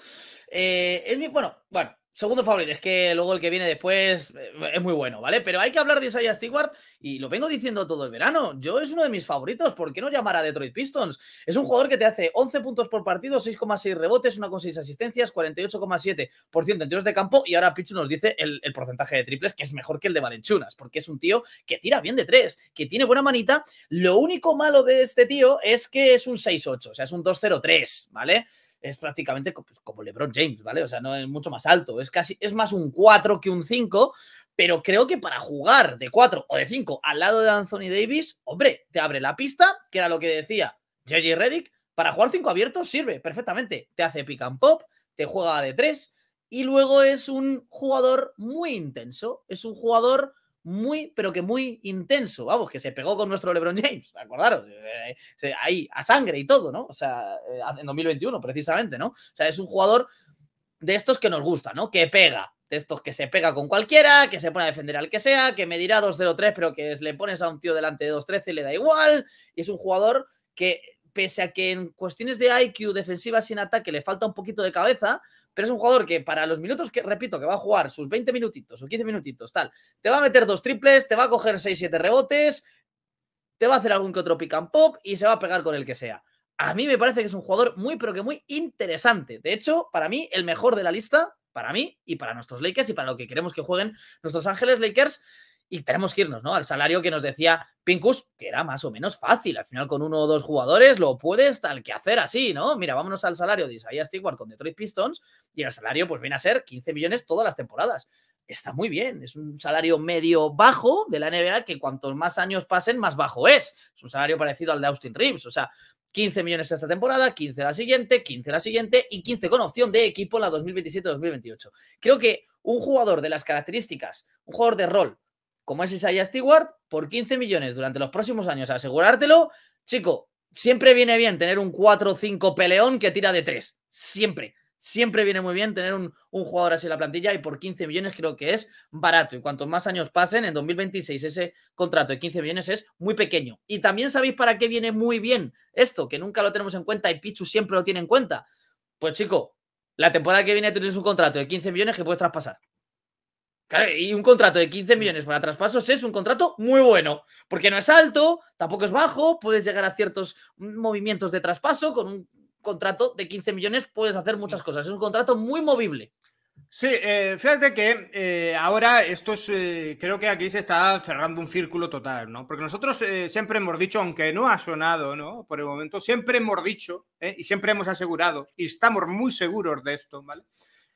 Eh, es mi, bueno, bueno, segundo favorito. Es que luego el que viene después eh, es muy bueno, ¿vale? Pero hay que hablar de Isaiah Stewart y lo vengo diciendo todo el verano. Yo es uno de mis favoritos. ¿Por qué no llamar a Detroit Pistons? Es un jugador que te hace 11 puntos por partido, 6,6 rebotes, 1,6 asistencias, 48,7% en tiros de campo. Y ahora Pichu nos dice el, porcentaje de triples, que es mejor que el de Valenchunas, porque es un tío que tira bien de tres, que tiene buena manita. Lo único malo de este tío es que es un 6-8, o sea, es un 2-0-3, ¿vale? es prácticamente pues, como LeBron James, ¿vale? O sea, no es mucho más alto, es casi, es más un 4 que un 5, pero creo que para jugar de 4 o de 5 al lado de Anthony Davis, hombre, te abre la pista, que era lo que decía JJ Reddick, para jugar 5 abiertos sirve perfectamente, te hace pick and pop, te juega de 3 y luego es un jugador muy intenso, es un jugador muy, pero que muy intenso. Vamos, que se pegó con nuestro LeBron James, acordaros, eh, eh, ahí, a sangre y todo, ¿no? O sea, eh, en 2021 precisamente, ¿no? O sea, es un jugador de estos que nos gusta, ¿no? Que pega, de estos que se pega con cualquiera, que se pone a defender al que sea, que medirá 2-0-3, pero que le pones a un tío delante de 2-13 y le da igual. Y es un jugador que, pese a que en cuestiones de IQ defensiva sin ataque le falta un poquito de cabeza, pero es un jugador que para los minutos que, repito, que va a jugar sus 20 minutitos o 15 minutitos, tal, te va a meter dos triples, te va a coger 6-7 rebotes, te va a hacer algún que otro pick and pop y se va a pegar con el que sea. A mí me parece que es un jugador muy, pero que muy interesante. De hecho, para mí, el mejor de la lista, para mí y para nuestros Lakers y para lo que queremos que jueguen nuestros Ángeles Lakers y tenemos que irnos, ¿no? Al salario que nos decía Pincus, que era más o menos fácil. Al final, con uno o dos jugadores, lo puedes tal que hacer así, ¿no? Mira, vámonos al salario de Isaiah Stewart con Detroit Pistons y el salario, pues, viene a ser 15 millones todas las temporadas. Está muy bien, es un salario medio bajo de la NBA que cuantos más años pasen, más bajo es. Es un salario parecido al de Austin Reeves, o sea, 15 millones esta temporada, 15 la siguiente, 15 la siguiente y 15 con opción de equipo en la 2027-2028. Creo que un jugador de las características, un jugador de rol como es Isaiah Stewart, por 15 millones durante los próximos años, asegurártelo, chico, siempre viene bien tener un 4 5 peleón que tira de 3. Siempre. Siempre viene muy bien tener un, un, jugador así en la plantilla y por 15 millones creo que es barato. Y cuantos más años pasen, en 2026 ese contrato de 15 millones es muy pequeño. Y también sabéis para qué viene muy bien esto, que nunca lo tenemos en cuenta y Pichu siempre lo tiene en cuenta. Pues chico, la temporada que viene tienes un contrato de 15 millones que puedes traspasar. Claro, y un contrato de 15 mm. millones para traspasos es un contrato muy bueno, porque no es alto, tampoco es bajo, puedes llegar a ciertos movimientos de traspaso, con un contrato de 15 millones puedes hacer muchas mm. cosas, es un contrato muy movible. Sí, eh, fíjate que eh, ahora esto es, eh, creo que aquí se está cerrando un círculo total, ¿no? Porque nosotros siempre hemos dicho, aunque no ha sonado, ¿no? Por el momento, siempre hemos dicho y siempre hemos asegurado y estamos muy seguros de esto, ¿vale?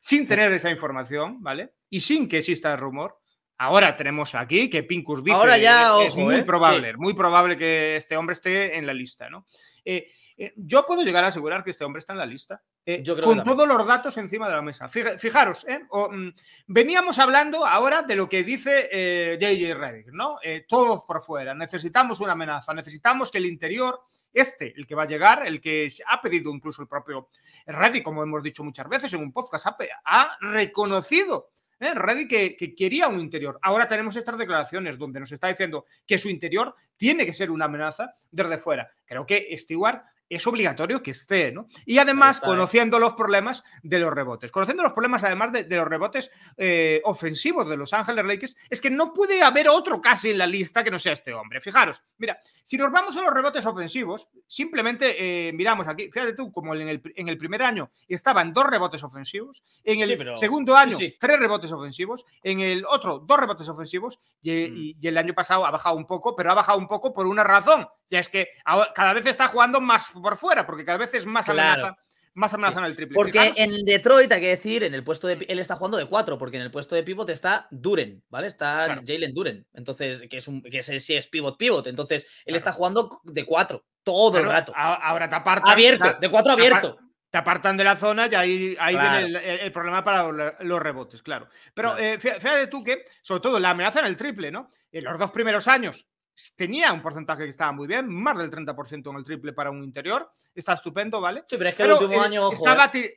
sin tener esa información, ¿vale? Y sin que exista el rumor. Ahora tenemos aquí que Pincus dice Ahora ya, es muy ¿eh? probable, muy probable que este hombre esté en la lista, ¿no? Eh, eh, yo puedo llegar a asegurar que este hombre está en la lista, yo con todos los datos encima de la mesa. fijaros, mm, veníamos hablando ahora de lo que dice JJ Reddick, ¿no? todos por fuera, necesitamos una amenaza, necesitamos que el interior este, el que va a llegar, el que ha pedido incluso el propio Reddy, como hemos dicho muchas veces en un podcast, ha, reconocido ¿Eh? Reddy que, que, quería un interior. Ahora tenemos estas declaraciones donde nos está diciendo que su interior tiene que ser una amenaza desde fuera. Creo que Stewart es obligatorio que esté, ¿no? Y además, ¿eh? conociendo los problemas de los rebotes, conociendo los problemas además de, los rebotes eh, ofensivos de Los Ángeles Lakers, es que no puede haber otro casi en la lista que no sea este hombre. Fijaros, mira, si nos vamos a los rebotes ofensivos, simplemente eh, miramos aquí, fíjate tú, como en el, primer año estaban dos rebotes ofensivos, en el segundo año tres rebotes ofensivos, en el otro dos rebotes ofensivos, mm. y el año pasado ha bajado un poco, pero ha bajado un poco por una razón, ya es que cada vez está jugando más por fuera, porque cada vez es más amenaza. más amenaza el triple. Porque en Detroit, hay que decir, en el puesto mm. él está jugando de cuatro porque en el puesto de pivot está Duren, ¿vale? Está Jalen Duren. Entonces, que es un, que si es pivot pivot. Entonces, él está jugando de cuatro todo el rato. Ahora te apartan. Abierto, de cuatro abierto. Te apartan de la zona y ahí, ahí viene el, problema para los rebotes, claro. Pero eh, fíjate tú que, sobre todo, la amenaza en el triple, ¿no? En los dos primeros años tenía un porcentaje que estaba muy bien, más del 30% en el triple para un interior, está estupendo, ¿vale? Sí, pero es que el último año, eh.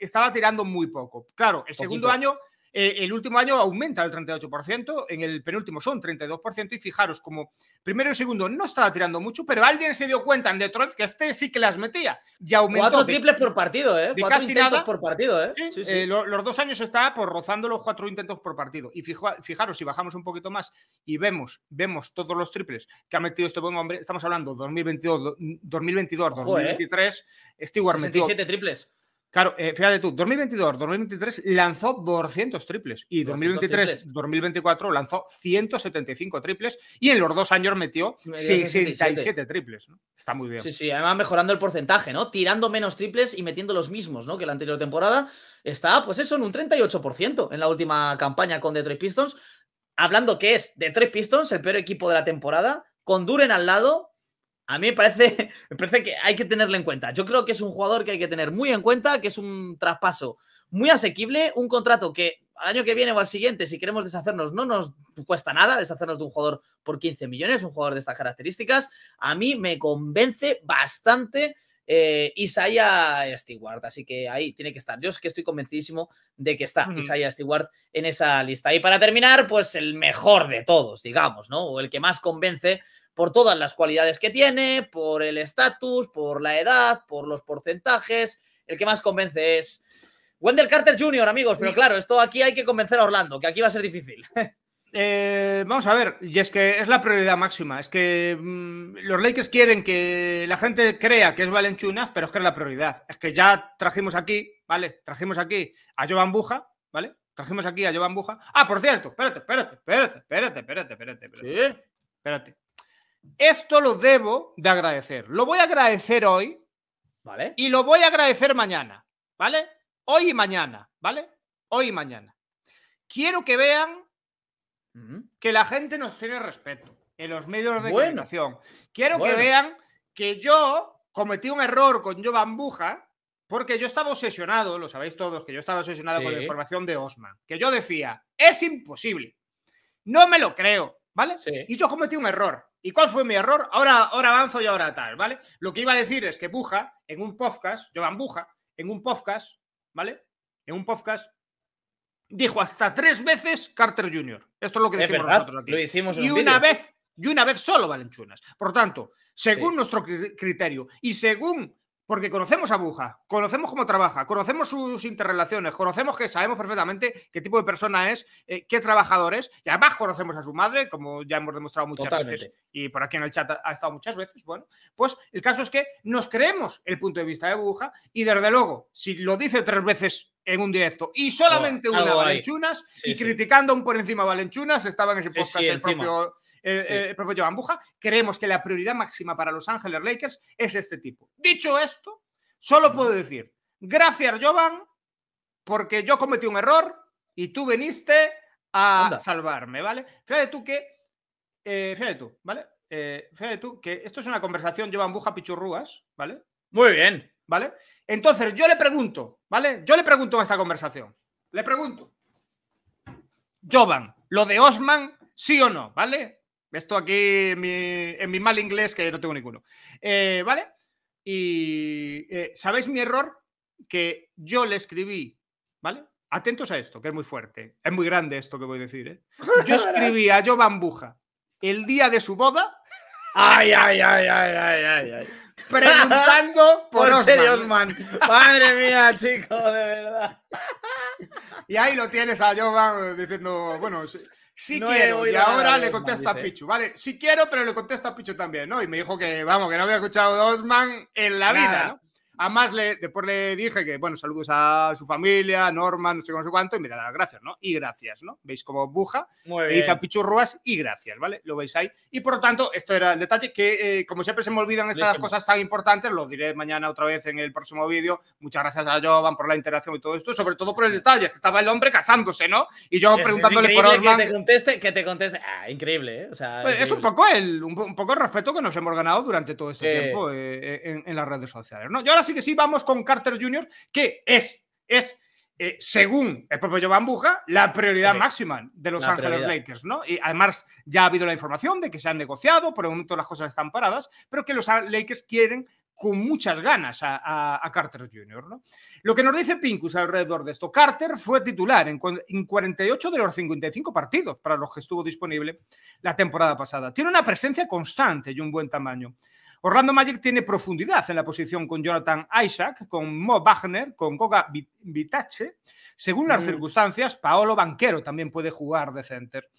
estaba, tirando muy poco. Claro, el segundo año eh, el último año aumenta el 38%, en el penúltimo son 32%, y fijaros, como primero y segundo no estaba tirando mucho, pero alguien se dio cuenta en Detroit que este sí que las metía. Y aumentó cuatro triples por partido, ¿eh? cuatro intentos por partido, ¿eh? eh los dos años estaba por rozando los cuatro intentos por partido. Y fijaros, si bajamos un poquito más y vemos, vemos todos los triples que ha metido este buen hombre, estamos hablando 2022, 2022 2023, eh. Stewart metió... triples. Claro, eh, fíjate tú, 2022, 2023 lanzó 200 triples y 2023, 2024 lanzó 175 triples y en los dos años metió 67, triples. ¿no? Está muy bien. Sí, sí, además mejorando el porcentaje, ¿no? Tirando menos triples y metiendo los mismos, ¿no? Que la anterior temporada. Está, pues eso, en un 38% en la última campaña con Detroit Pistons. Hablando que es Detroit Pistons, el peor equipo de la temporada, con Duren al lado, a mí me parece, parece que hay que tenerlo en cuenta. Yo creo que es un jugador que hay que tener muy en cuenta, que es un traspaso muy asequible, un contrato que año que viene o al siguiente, si queremos deshacernos, no nos cuesta nada deshacernos de un jugador por 15 millones, un jugador de estas características. A mí me convence bastante eh, Isaiah Stewart. Así que ahí tiene que estar. Yo es que estoy convencidísimo de que está Isaiah Stewart en esa lista. Y para terminar, pues el mejor de todos, digamos, ¿no? O el que más convence por todas las cualidades que tiene, por el estatus, por la edad, por los porcentajes. El que más convence es Wendell Carter Jr., amigos, pero claro, esto aquí hay que convencer a Orlando, que aquí va a ser difícil. Eh, vamos a ver, y es que es la prioridad máxima. Es que mm, los Lakers quieren que la gente crea que es Valenchunas, pero es que es la prioridad. Es que ya trajimos aquí, ¿vale? Trajimos aquí a Jovan Buja, ¿vale? Trajimos aquí a Jovan Buja. Ah, por cierto, espérate, espérate, espérate, espérate, espérate, espérate. espérate. Espérate. Esto lo debo de agradecer. Lo voy a agradecer hoy, ¿vale? Y lo voy a agradecer mañana, ¿vale? Hoy y mañana, ¿vale? Hoy y mañana. Quiero que vean que la gente nos tiene respeto en los medios de comunicación. Quiero que vean que yo cometí un error con Jovan Buja, porque yo estaba obsesionado, lo sabéis todos, que yo estaba obsesionado con la información de Osman, que yo decía, es imposible, no me lo creo, ¿vale? Y yo cometí un error. ¿Y cuál fue mi error? Ahora, ahora avanzo y ahora tal, ¿vale? Lo que iba a decir es que Buja, en un podcast, Jovan Buja, en un podcast, ¿vale? En un podcast, dijo hasta tres veces Carter Jr. Esto es lo que decimos nosotros aquí. hicimos y una vez, y una vez solo Valenchunas. Por tanto, según nuestro criterio y según porque conocemos a Buja, conocemos cómo trabaja, conocemos sus interrelaciones, conocemos que sabemos perfectamente qué tipo de persona es, eh, qué trabajador es, y además conocemos a su madre, como ya hemos demostrado muchas veces, y por aquí en el chat ha, estado muchas veces. Bueno, pues el caso es que nos creemos el punto de vista de Buja, y desde luego, si lo dice tres veces en un directo y solamente una una Valenchunas y criticando un por encima Valenchunas estaba en ese podcast el propio el eh, eh, propio Joan Buja, creemos que la prioridad máxima para Los Ángeles Lakers es este tipo. Dicho esto, solo puedo decir, gracias Jovan, porque yo cometí un error y tú viniste a salvarme, ¿vale? Fíjate tú que, eh, fíjate tú, ¿vale? fíjate tú que esto es una conversación Jovan Buja Pichurrúas, ¿vale? Muy bien. ¿Vale? Entonces yo le pregunto, ¿vale? Yo le pregunto en esta conversación. Le pregunto. Jovan, lo de Osman, sí o no, ¿vale? Esto aquí en mi, mal inglés, que no tengo ninguno. Eh, ¿Vale? Y eh, ¿sabéis mi error? Que yo le escribí, ¿vale? Atentos a esto, que es muy fuerte. Es muy grande esto que voy a decir, ¿eh? Yo escribí a Jovan Buja el día de su boda. Ay, ay, ay, ay, ay, ay, ay. Preguntando por, por Osman. Osman. Madre mía, chico, de verdad. Y ahí lo tienes a Jovan diciendo, bueno. Sí quiero, y ahora le contesta a Pichu, ¿vale? Sí quiero, pero le contesta a Pichu también, ¿no? Y me dijo que, vamos, que no había escuchado Osman en la vida, ¿no? Además, le, después le dije que, bueno, saludos a su familia, Norma, no sé, no sé cuánto, y me da las gracias, ¿no? Y gracias, ¿no? ¿Veis cómo buja? y dice a Pichurruas y gracias, ¿vale? Lo veis ahí. Y por lo tanto, esto era el detalle que, eh, como siempre se me olvidan estas cosas tan importantes, lo diré mañana otra vez en el próximo vídeo. Muchas gracias a Jovan por la interacción y todo esto, sobre todo por el detalle, que estaba el hombre casándose, ¿no? Y yo preguntándole por Osman. Que te conteste, que te conteste. Ah, increíble, ¿eh? Pues, es un poco, el, un, poco el respeto que nos hemos ganado durante todo este tiempo eh, eh, en, en, las redes sociales, ¿no? Yo ahora Así que sí vamos con Carter Jr., que es, es eh, según el propio Jovan Buja, la prioridad máxima de Los Ángeles Lakers, ¿no? Y además ya ha habido la información de que se han negociado, por el momento las cosas están paradas, pero que los Lakers quieren con muchas ganas a, Carter Jr. ¿no? Lo que nos dice Pincus alrededor de esto, Carter fue titular en, en 48 de los 55 partidos para los que estuvo disponible la temporada pasada. Tiene una presencia constante y un buen tamaño. Orlando Magic tiene profundidad en la posición con Jonathan Isaac, con Mo Wagner, con Goga Vitache. Según las mm. circunstancias, Paolo Banquero también puede jugar de center.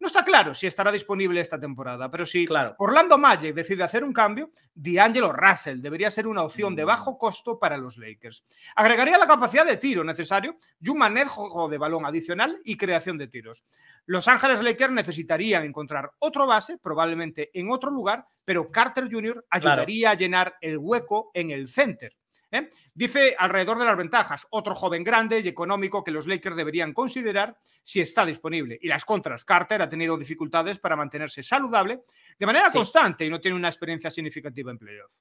No está claro si estará disponible esta temporada, pero si claro. Orlando Magic decide hacer un cambio, D'Angelo Russell debería ser una opción de mm. bajo costo para los Lakers. Agregaría la capacidad de tiro necesario y un manejo de balón adicional y creación de tiros. Los Ángeles Lakers necesitarían encontrar otro base, probablemente en otro lugar, pero Carter Jr. ayudaría a llenar el hueco en el center. ¿eh? Dice alrededor de las ventajas, otro joven grande y económico que los Lakers deberían considerar si está disponible. Y las contras, Carter ha tenido dificultades para mantenerse saludable de manera constante y no tiene una experiencia significativa en playoffs.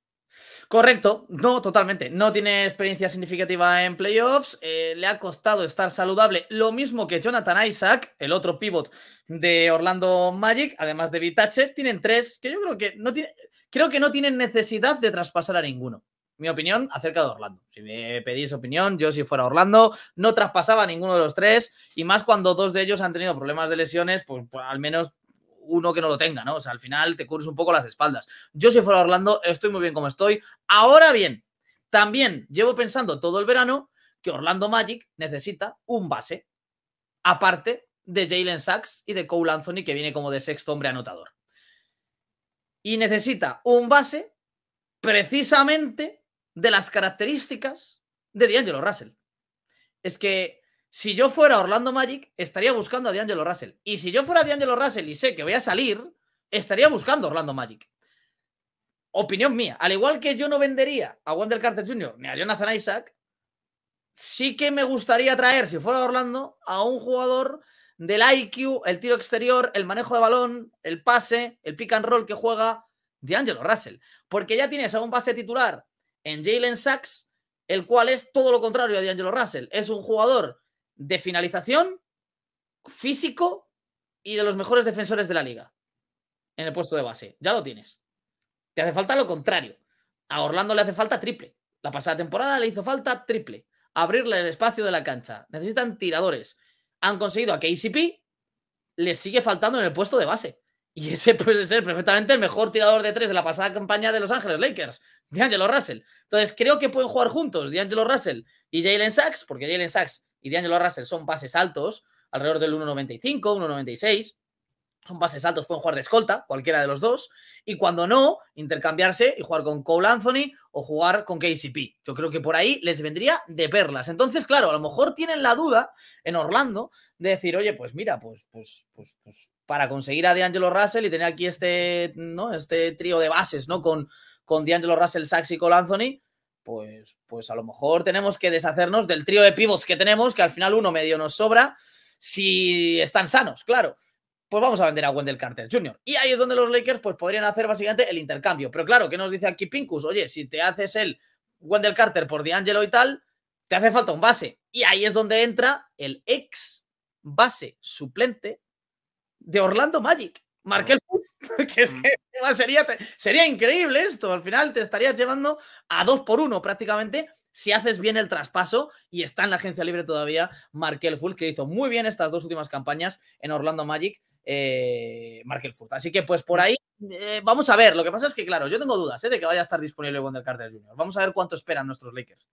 Correcto, no, totalmente. No tiene experiencia significativa en playoffs, eh, le ha costado estar saludable, lo mismo que Jonathan Isaac, el otro pivot de Orlando Magic, además de Vitache, tienen tres que yo creo que no tiene, creo que no tienen necesidad de traspasar a ninguno mi opinión acerca de Orlando. Si me pedís opinión, yo si fuera Orlando, no traspasaba a ninguno de los tres, y más cuando dos de ellos han tenido problemas de lesiones, pues, pues, al menos uno que no lo tenga, ¿no? O sea, al final te cubres un poco las espaldas. Yo si fuera Orlando, estoy muy bien como estoy. Ahora bien, también llevo pensando todo el verano que Orlando Magic necesita un base, aparte de Jalen Sachs y de Cole Anthony, que viene como de sexto hombre anotador. Y necesita un base precisamente de las características de D'Angelo Russell. Es que si yo fuera Orlando Magic, estaría buscando a D'Angelo Russell. Y si yo fuera D'Angelo Russell y sé que voy a salir, estaría buscando a Orlando Magic. Opinión mía. Al igual que yo no vendería a Wendell Carter Jr. ni a Jonathan Isaac, sí que me gustaría traer, si fuera Orlando, a un jugador del IQ, el tiro exterior, el manejo de balón, el pase, el pick and roll que juega D'Angelo Russell. Porque ya tienes a un base titular en Jalen Sachs, el cual es todo lo contrario a D'Angelo Russell. Es un jugador de finalización, físico y de los mejores defensores de la liga en el puesto de base. Ya lo tienes. Te hace falta lo contrario. A Orlando le hace falta triple. La pasada temporada le hizo falta triple. Abrirle el espacio de la cancha. Necesitan tiradores. Han conseguido a KCP. Le sigue faltando en el puesto de base. Y ese puede ser perfectamente el mejor tirador de tres de la pasada campaña de Los Ángeles Lakers, D'Angelo Russell. Entonces, creo que pueden jugar juntos D'Angelo Russell y Jalen Sachs, porque Jalen Sachs y D'Angelo Russell son pases altos, alrededor del 1.95, 1.96. Son pases altos, pueden jugar de escolta, cualquiera de los dos. Y cuando no, intercambiarse y jugar con Cole Anthony o jugar con KCP. Yo creo que por ahí les vendría de perlas. Entonces, claro, a lo mejor tienen la duda en Orlando de decir, oye, pues mira, pues, pues, pues, pues para conseguir a D'Angelo Russell y tener aquí este, ¿no? este trío de bases, ¿no? Con, con D'Angelo Russell, Sachs y Cole Anthony, pues, pues a lo mejor tenemos que deshacernos del trío de pivots que tenemos, que al final uno medio nos sobra, si están sanos, claro. Pues vamos a vender a Wendell Carter Jr. Y ahí es donde los Lakers pues, podrían hacer básicamente el intercambio. Pero claro, ¿qué nos dice aquí Pincus? Oye, si te haces el Wendell Carter por D'Angelo y tal, te hace falta un base. Y ahí es donde entra el ex base suplente de Orlando Magic. Markel Fultz, que es que sería, increíble esto. Al final te estarías llevando a dos por uno prácticamente si haces bien el traspaso y está en la agencia libre todavía Markel Fultz, que hizo muy bien estas dos últimas campañas en Orlando Magic, eh, Markel Fultz. Así que pues por ahí eh, vamos a ver. Lo que pasa es que, claro, yo tengo dudas eh, de que vaya a estar disponible Wonder Carter Jr. Vamos a ver cuánto esperan nuestros Lakers.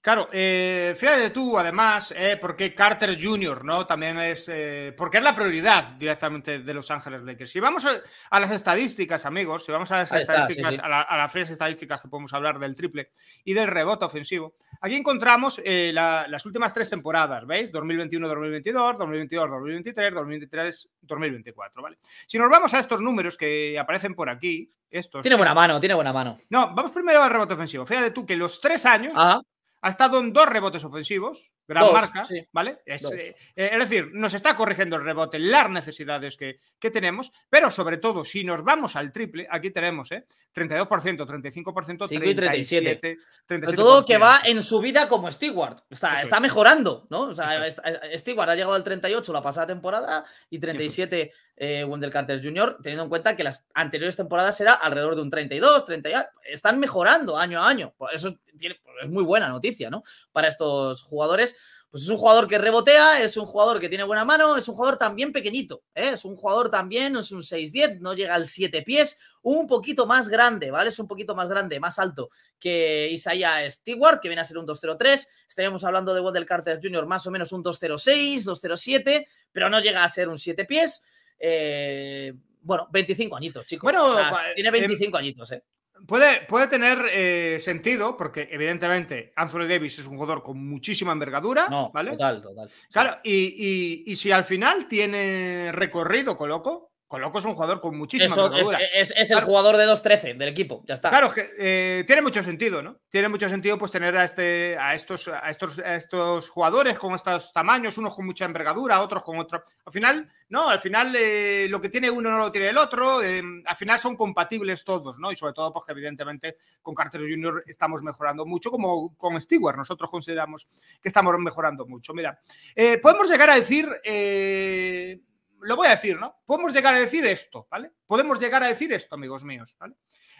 Claro, eh, fíjate tú, además, eh, porque Carter Jr., ¿no? También es. Eh, porque es la prioridad directamente de Los Ángeles Lakers. Si vamos a, las estadísticas, amigos, si vamos a las estadísticas, A, las frías estadísticas que podemos hablar del triple y del rebote ofensivo, aquí encontramos eh, las últimas tres temporadas, ¿veis? 2021-2022, 2022-2023, 2023-2024, ¿vale? Si nos vamos a estos números que aparecen por aquí, estos. Tiene buena mano, tiene buena mano. No, vamos primero al rebote ofensivo. Fíjate tú que los tres años. Ha estado en dos rebotes ofensivos, gran marca, ¿vale? Eh, eh, es, decir, nos está corrigiendo el rebote, las necesidades que, tenemos, pero sobre todo, si nos vamos al triple, aquí tenemos, ¿eh? 32%, 35%, y 37. Sobre todo que va en su vida como Stewart. Está, está mejorando, ¿no? O sea, eh, Stewart ha llegado al 38 la pasada temporada y 37 eh, Wendell Carter Jr., teniendo en cuenta que las anteriores temporadas era alrededor de un 32, 30, están mejorando año a año. Pues eso pues es muy buena noticia, ¿no? Para estos jugadores. Pues es un jugador que rebotea, es un jugador que tiene buena mano, es un jugador también pequeñito, ¿eh? es un jugador también, es un 6'10", no llega al 7 pies, un poquito más grande, ¿vale? Es un poquito más grande, más alto que Isaiah Stewart, que viene a ser un 2'03 Estaríamos hablando de Wendell Carter Jr., más o menos un 2'06, 2'07 pero no llega a ser un 7 pies. Eh, bueno, 25 añitos, chicos. Bueno, tiene 25 eh, añitos, ¿eh? Puede, puede tener eh, sentido, porque evidentemente Anthony Davis es un jugador con muchísima envergadura. Total, total. Claro, y, si al final tiene recorrido, Coloco, Coloco es un jugador con muchísima Eso es, el jugador de 2-13 del equipo, ya está. Claro, que, eh, tiene mucho sentido, ¿no? Tiene mucho sentido pues tener a, este, a, estos, a, estos, a estos jugadores con estos tamaños, unos con mucha envergadura, otros con otro. Al final, no, al final eh, lo que tiene uno no lo tiene el otro, em, al final son compatibles todos, ¿no? Y sobre todo porque pues, evidentemente con Carter Jr. estamos mejorando mucho, como con Stewart, nosotros consideramos que estamos mejorando mucho. Mira, eh, podemos llegar a decir lo voy a decir, ¿no? Podemos llegar a decir esto, ¿vale? Podemos llegar a decir esto, amigos míos, ¿vale?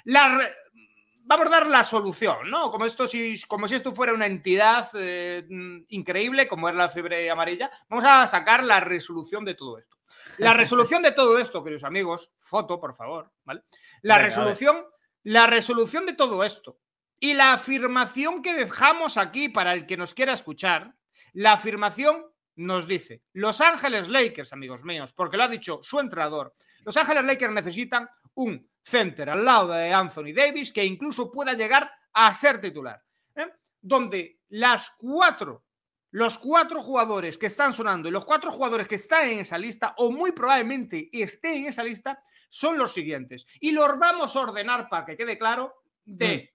Vamos a dar la solución, ¿no? Como, esto, si, como si esto fuera una entidad eh, mm, increíble, como es la fiebre amarilla, vamos a sacar la resolución de todo esto. La resolución de todo esto, queridos amigos, foto, por favor, ¿vale? La resolución, la resolución de todo esto y la afirmación que dejamos aquí para el que nos quiera escuchar, la afirmación nos dice, Los Ángeles Lakers, amigos míos, porque lo ha dicho su entrenador, Los Ángeles Lakers necesitan un center al lado de Anthony Davis que incluso pueda llegar a ser titular, ¿eh? donde las cuatro, los cuatro jugadores que están sonando y los cuatro jugadores que están en esa lista o muy probablemente estén en esa lista son los siguientes. Y los vamos a ordenar para que quede claro de mm.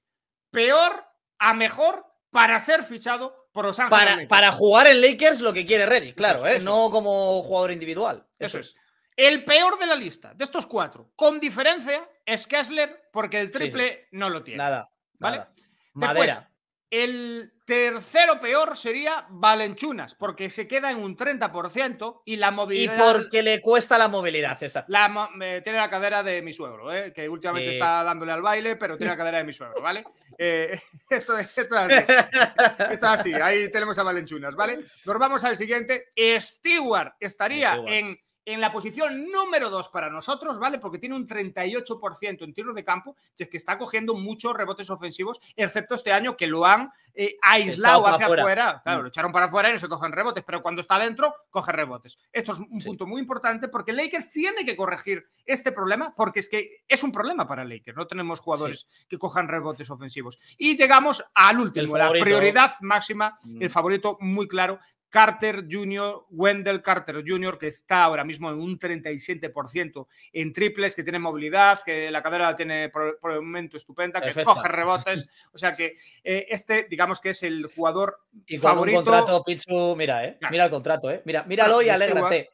peor a mejor para ser fichado por Los Ángeles. Para, jugar en Lakers lo que quiere Reddy, claro, ¿eh? no como jugador individual. Eso, es. El peor de la lista, de estos cuatro, con diferencia, es Kessler, porque el triple no lo tiene. Nada. ¿Vale? Madera. el Tercero peor sería Valenchunas, porque se queda en un 30% y la movilidad. Y porque le cuesta la movilidad, esa tiene la cadera de mi suegro, ¿eh? que últimamente está dándole al baile, pero tiene la cadera de mi suegro, ¿vale? Eh, esto, es así. Esto es así. Ahí tenemos a Valenchunas, ¿vale? Nos vamos al siguiente. Stewart estaría en en la posición número 2 para nosotros, ¿vale? Porque tiene un 38% en tiros de campo, es que está cogiendo muchos rebotes ofensivos, excepto este año que lo han eh, aislado hacia afuera. Claro, mm. lo echaron para afuera y no se cogen rebotes, pero cuando está dentro, coge rebotes. Esto es un punto muy importante porque Lakers tiene que corregir este problema, porque es que es un problema para Lakers. No tenemos jugadores que cojan rebotes ofensivos. Y llegamos al último, la prioridad máxima, el mm. favorito muy claro, Carter Jr., Wendell Carter Jr., que está ahora mismo en un 37% en triples, que tiene movilidad, que la cadera la tiene por, el momento estupenda, que coge rebotes. O sea que eh, este, digamos que es el jugador y con favorito. Un contrato, Pichu, mira, eh, mira el contrato, eh. Mira, míralo y, alégrate.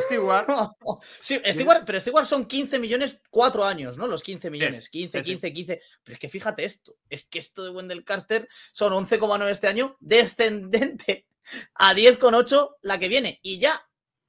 Stewart. sí, pero igual son 15 millones, cuatro años, ¿no? Los 15 millones, 15, 15, 15. Pero es que fíjate esto, es que esto de Wendell Carter son 11,9 este año, descendente a 10,8 la que viene. Y ya,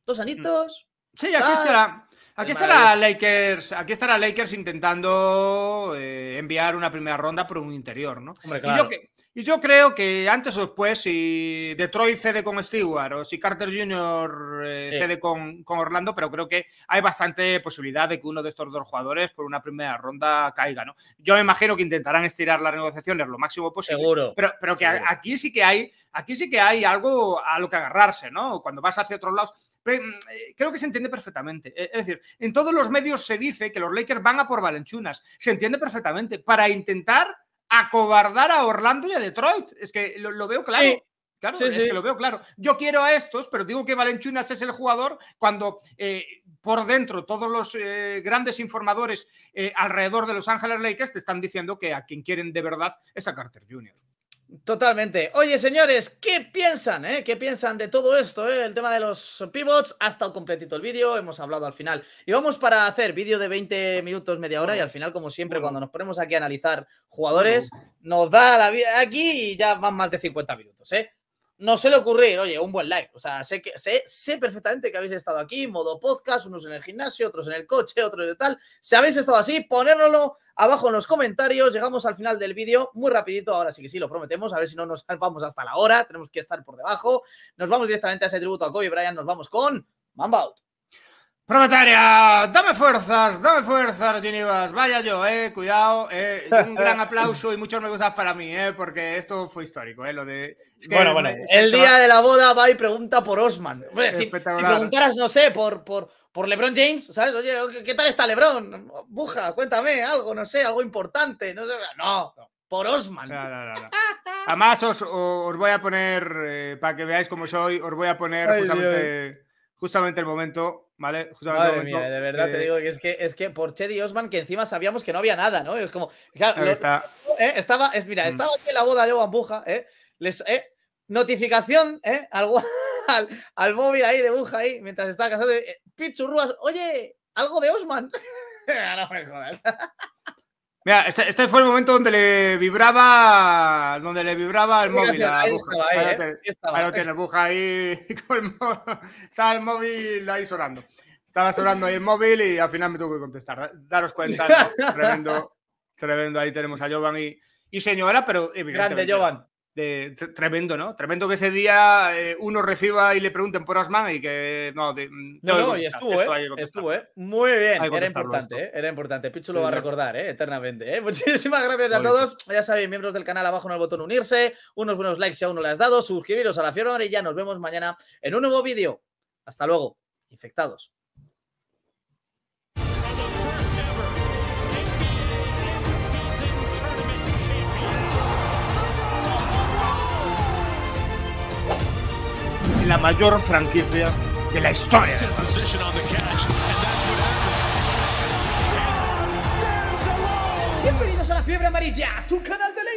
dos mm. anitos, Sí, aquí estará. Aquí estará Lakers, aquí estará Lakers intentando eh, enviar una primera ronda por un interior, ¿no? y, yo creo que antes o después, si Detroit cede con Stewart o si Carter Jr. Eh, cede con, Orlando, pero creo que hay bastante posibilidad de que uno de estos dos jugadores por una primera ronda caiga, ¿no? Yo me imagino que intentarán estirar las negociaciones lo máximo posible. Pero, pero que aquí sí que hay, aquí sí que hay algo a lo que agarrarse, ¿no? Cuando vas hacia otros lados Mm, eh, creo que se entiende perfectamente. E, es decir, en todos los medios se dice que los Lakers van a por Valenchunas. Se entiende perfectamente. Para intentar acobardar a Orlando y a Detroit. Es que lo, veo claro. Claro, lo veo claro. Yo quiero a estos, pero digo que Valenchunas es el jugador cuando eh, por dentro todos los eh, grandes informadores alrededor de Los Ángeles Lakers te están diciendo que a quien quieren de verdad es a Carter Jr. Totalmente. Oye, señores, ¿qué piensan? Eh? ¿Qué piensan de todo esto? Eh? El tema de los pivots. Ha estado completito el vídeo, hemos hablado al final. Y vamos para hacer vídeo de 20 minutos, media hora. Y al final, como siempre, cuando nos ponemos aquí a analizar jugadores, nos da la vida aquí y ya van más de 50 minutos. ¿eh? no se le ocurrir, oye, un buen like. O sea, sé, que, sé, sé, perfectamente que habéis estado aquí, modo podcast, unos en el gimnasio, otros en el coche, otros de tal. Si habéis estado así, ponérnoslo abajo en los comentarios. Llegamos al final del vídeo muy rapidito, ahora sí que sí, lo prometemos. A ver si no nos vamos hasta la hora, tenemos que estar por debajo. Nos vamos directamente a ese tributo a Kobe Bryant, nos vamos con Out. Proletaria, dame fuerzas, dame fuerzas, Ginivas. Vaya yo, eh, cuidado. Eh. un gran aplauso y muchos me gustas para mí, eh, porque esto fue histórico, eh, lo de. bueno, bueno. el día de la boda va y pregunta por Osman. si, preguntaras, no sé, por, por, por LeBron James, ¿sabes? Oye, ¿qué tal está LeBron? Buja, cuéntame algo, no sé, algo importante. No, no, por Osman. Además, os, voy a poner, eh, para que veáis cómo soy, os voy a poner justamente, justamente el momento ¿Vale? Justamente de verdad te digo que es que, es que por Chedi Osman, que encima sabíamos que no había nada, ¿no? Es como, claro, está. eh, estaba, es, mira, mm. estaba aquí en la boda de Buja, ¿eh? Les, eh, notificación, ¿eh? Al, al, al, móvil ahí de Buja ahí, mientras estaba casado, eh, Pichurruas, oye, algo de Osman. Mira, este, este, fue el momento donde le vibraba, donde le vibraba el móvil a Buja. Ahí, ahí, lo ahí con el móvil. Estaba el móvil ahí sonando. Estaba sonando ahí el móvil y al final me tuve que contestar. Daros cuenta, tremendo, tremendo. Ahí tenemos a Jovan y, y señora, pero. Grande, Jovan tremendo, ¿no? Tremendo que ese día eh, uno reciba y le pregunten por Osman y que no, mm, no, y estuvo, ¿eh? estuvo, ¿eh? Muy bien, era importante, eh, era importante. Pichu lo va a recordar, ¿eh? Eternamente. Eh. Muchísimas gracias a todos. Ya sabéis, miembros del canal, abajo en el botón unirse, unos buenos likes si aún no le has dado, suscribiros a la Fiora y ya nos vemos mañana en un nuevo vídeo. Hasta luego, infectados. en la mayor franquicia de la historia. Bienvenidos a la fiebre amarilla, tu canal de ley.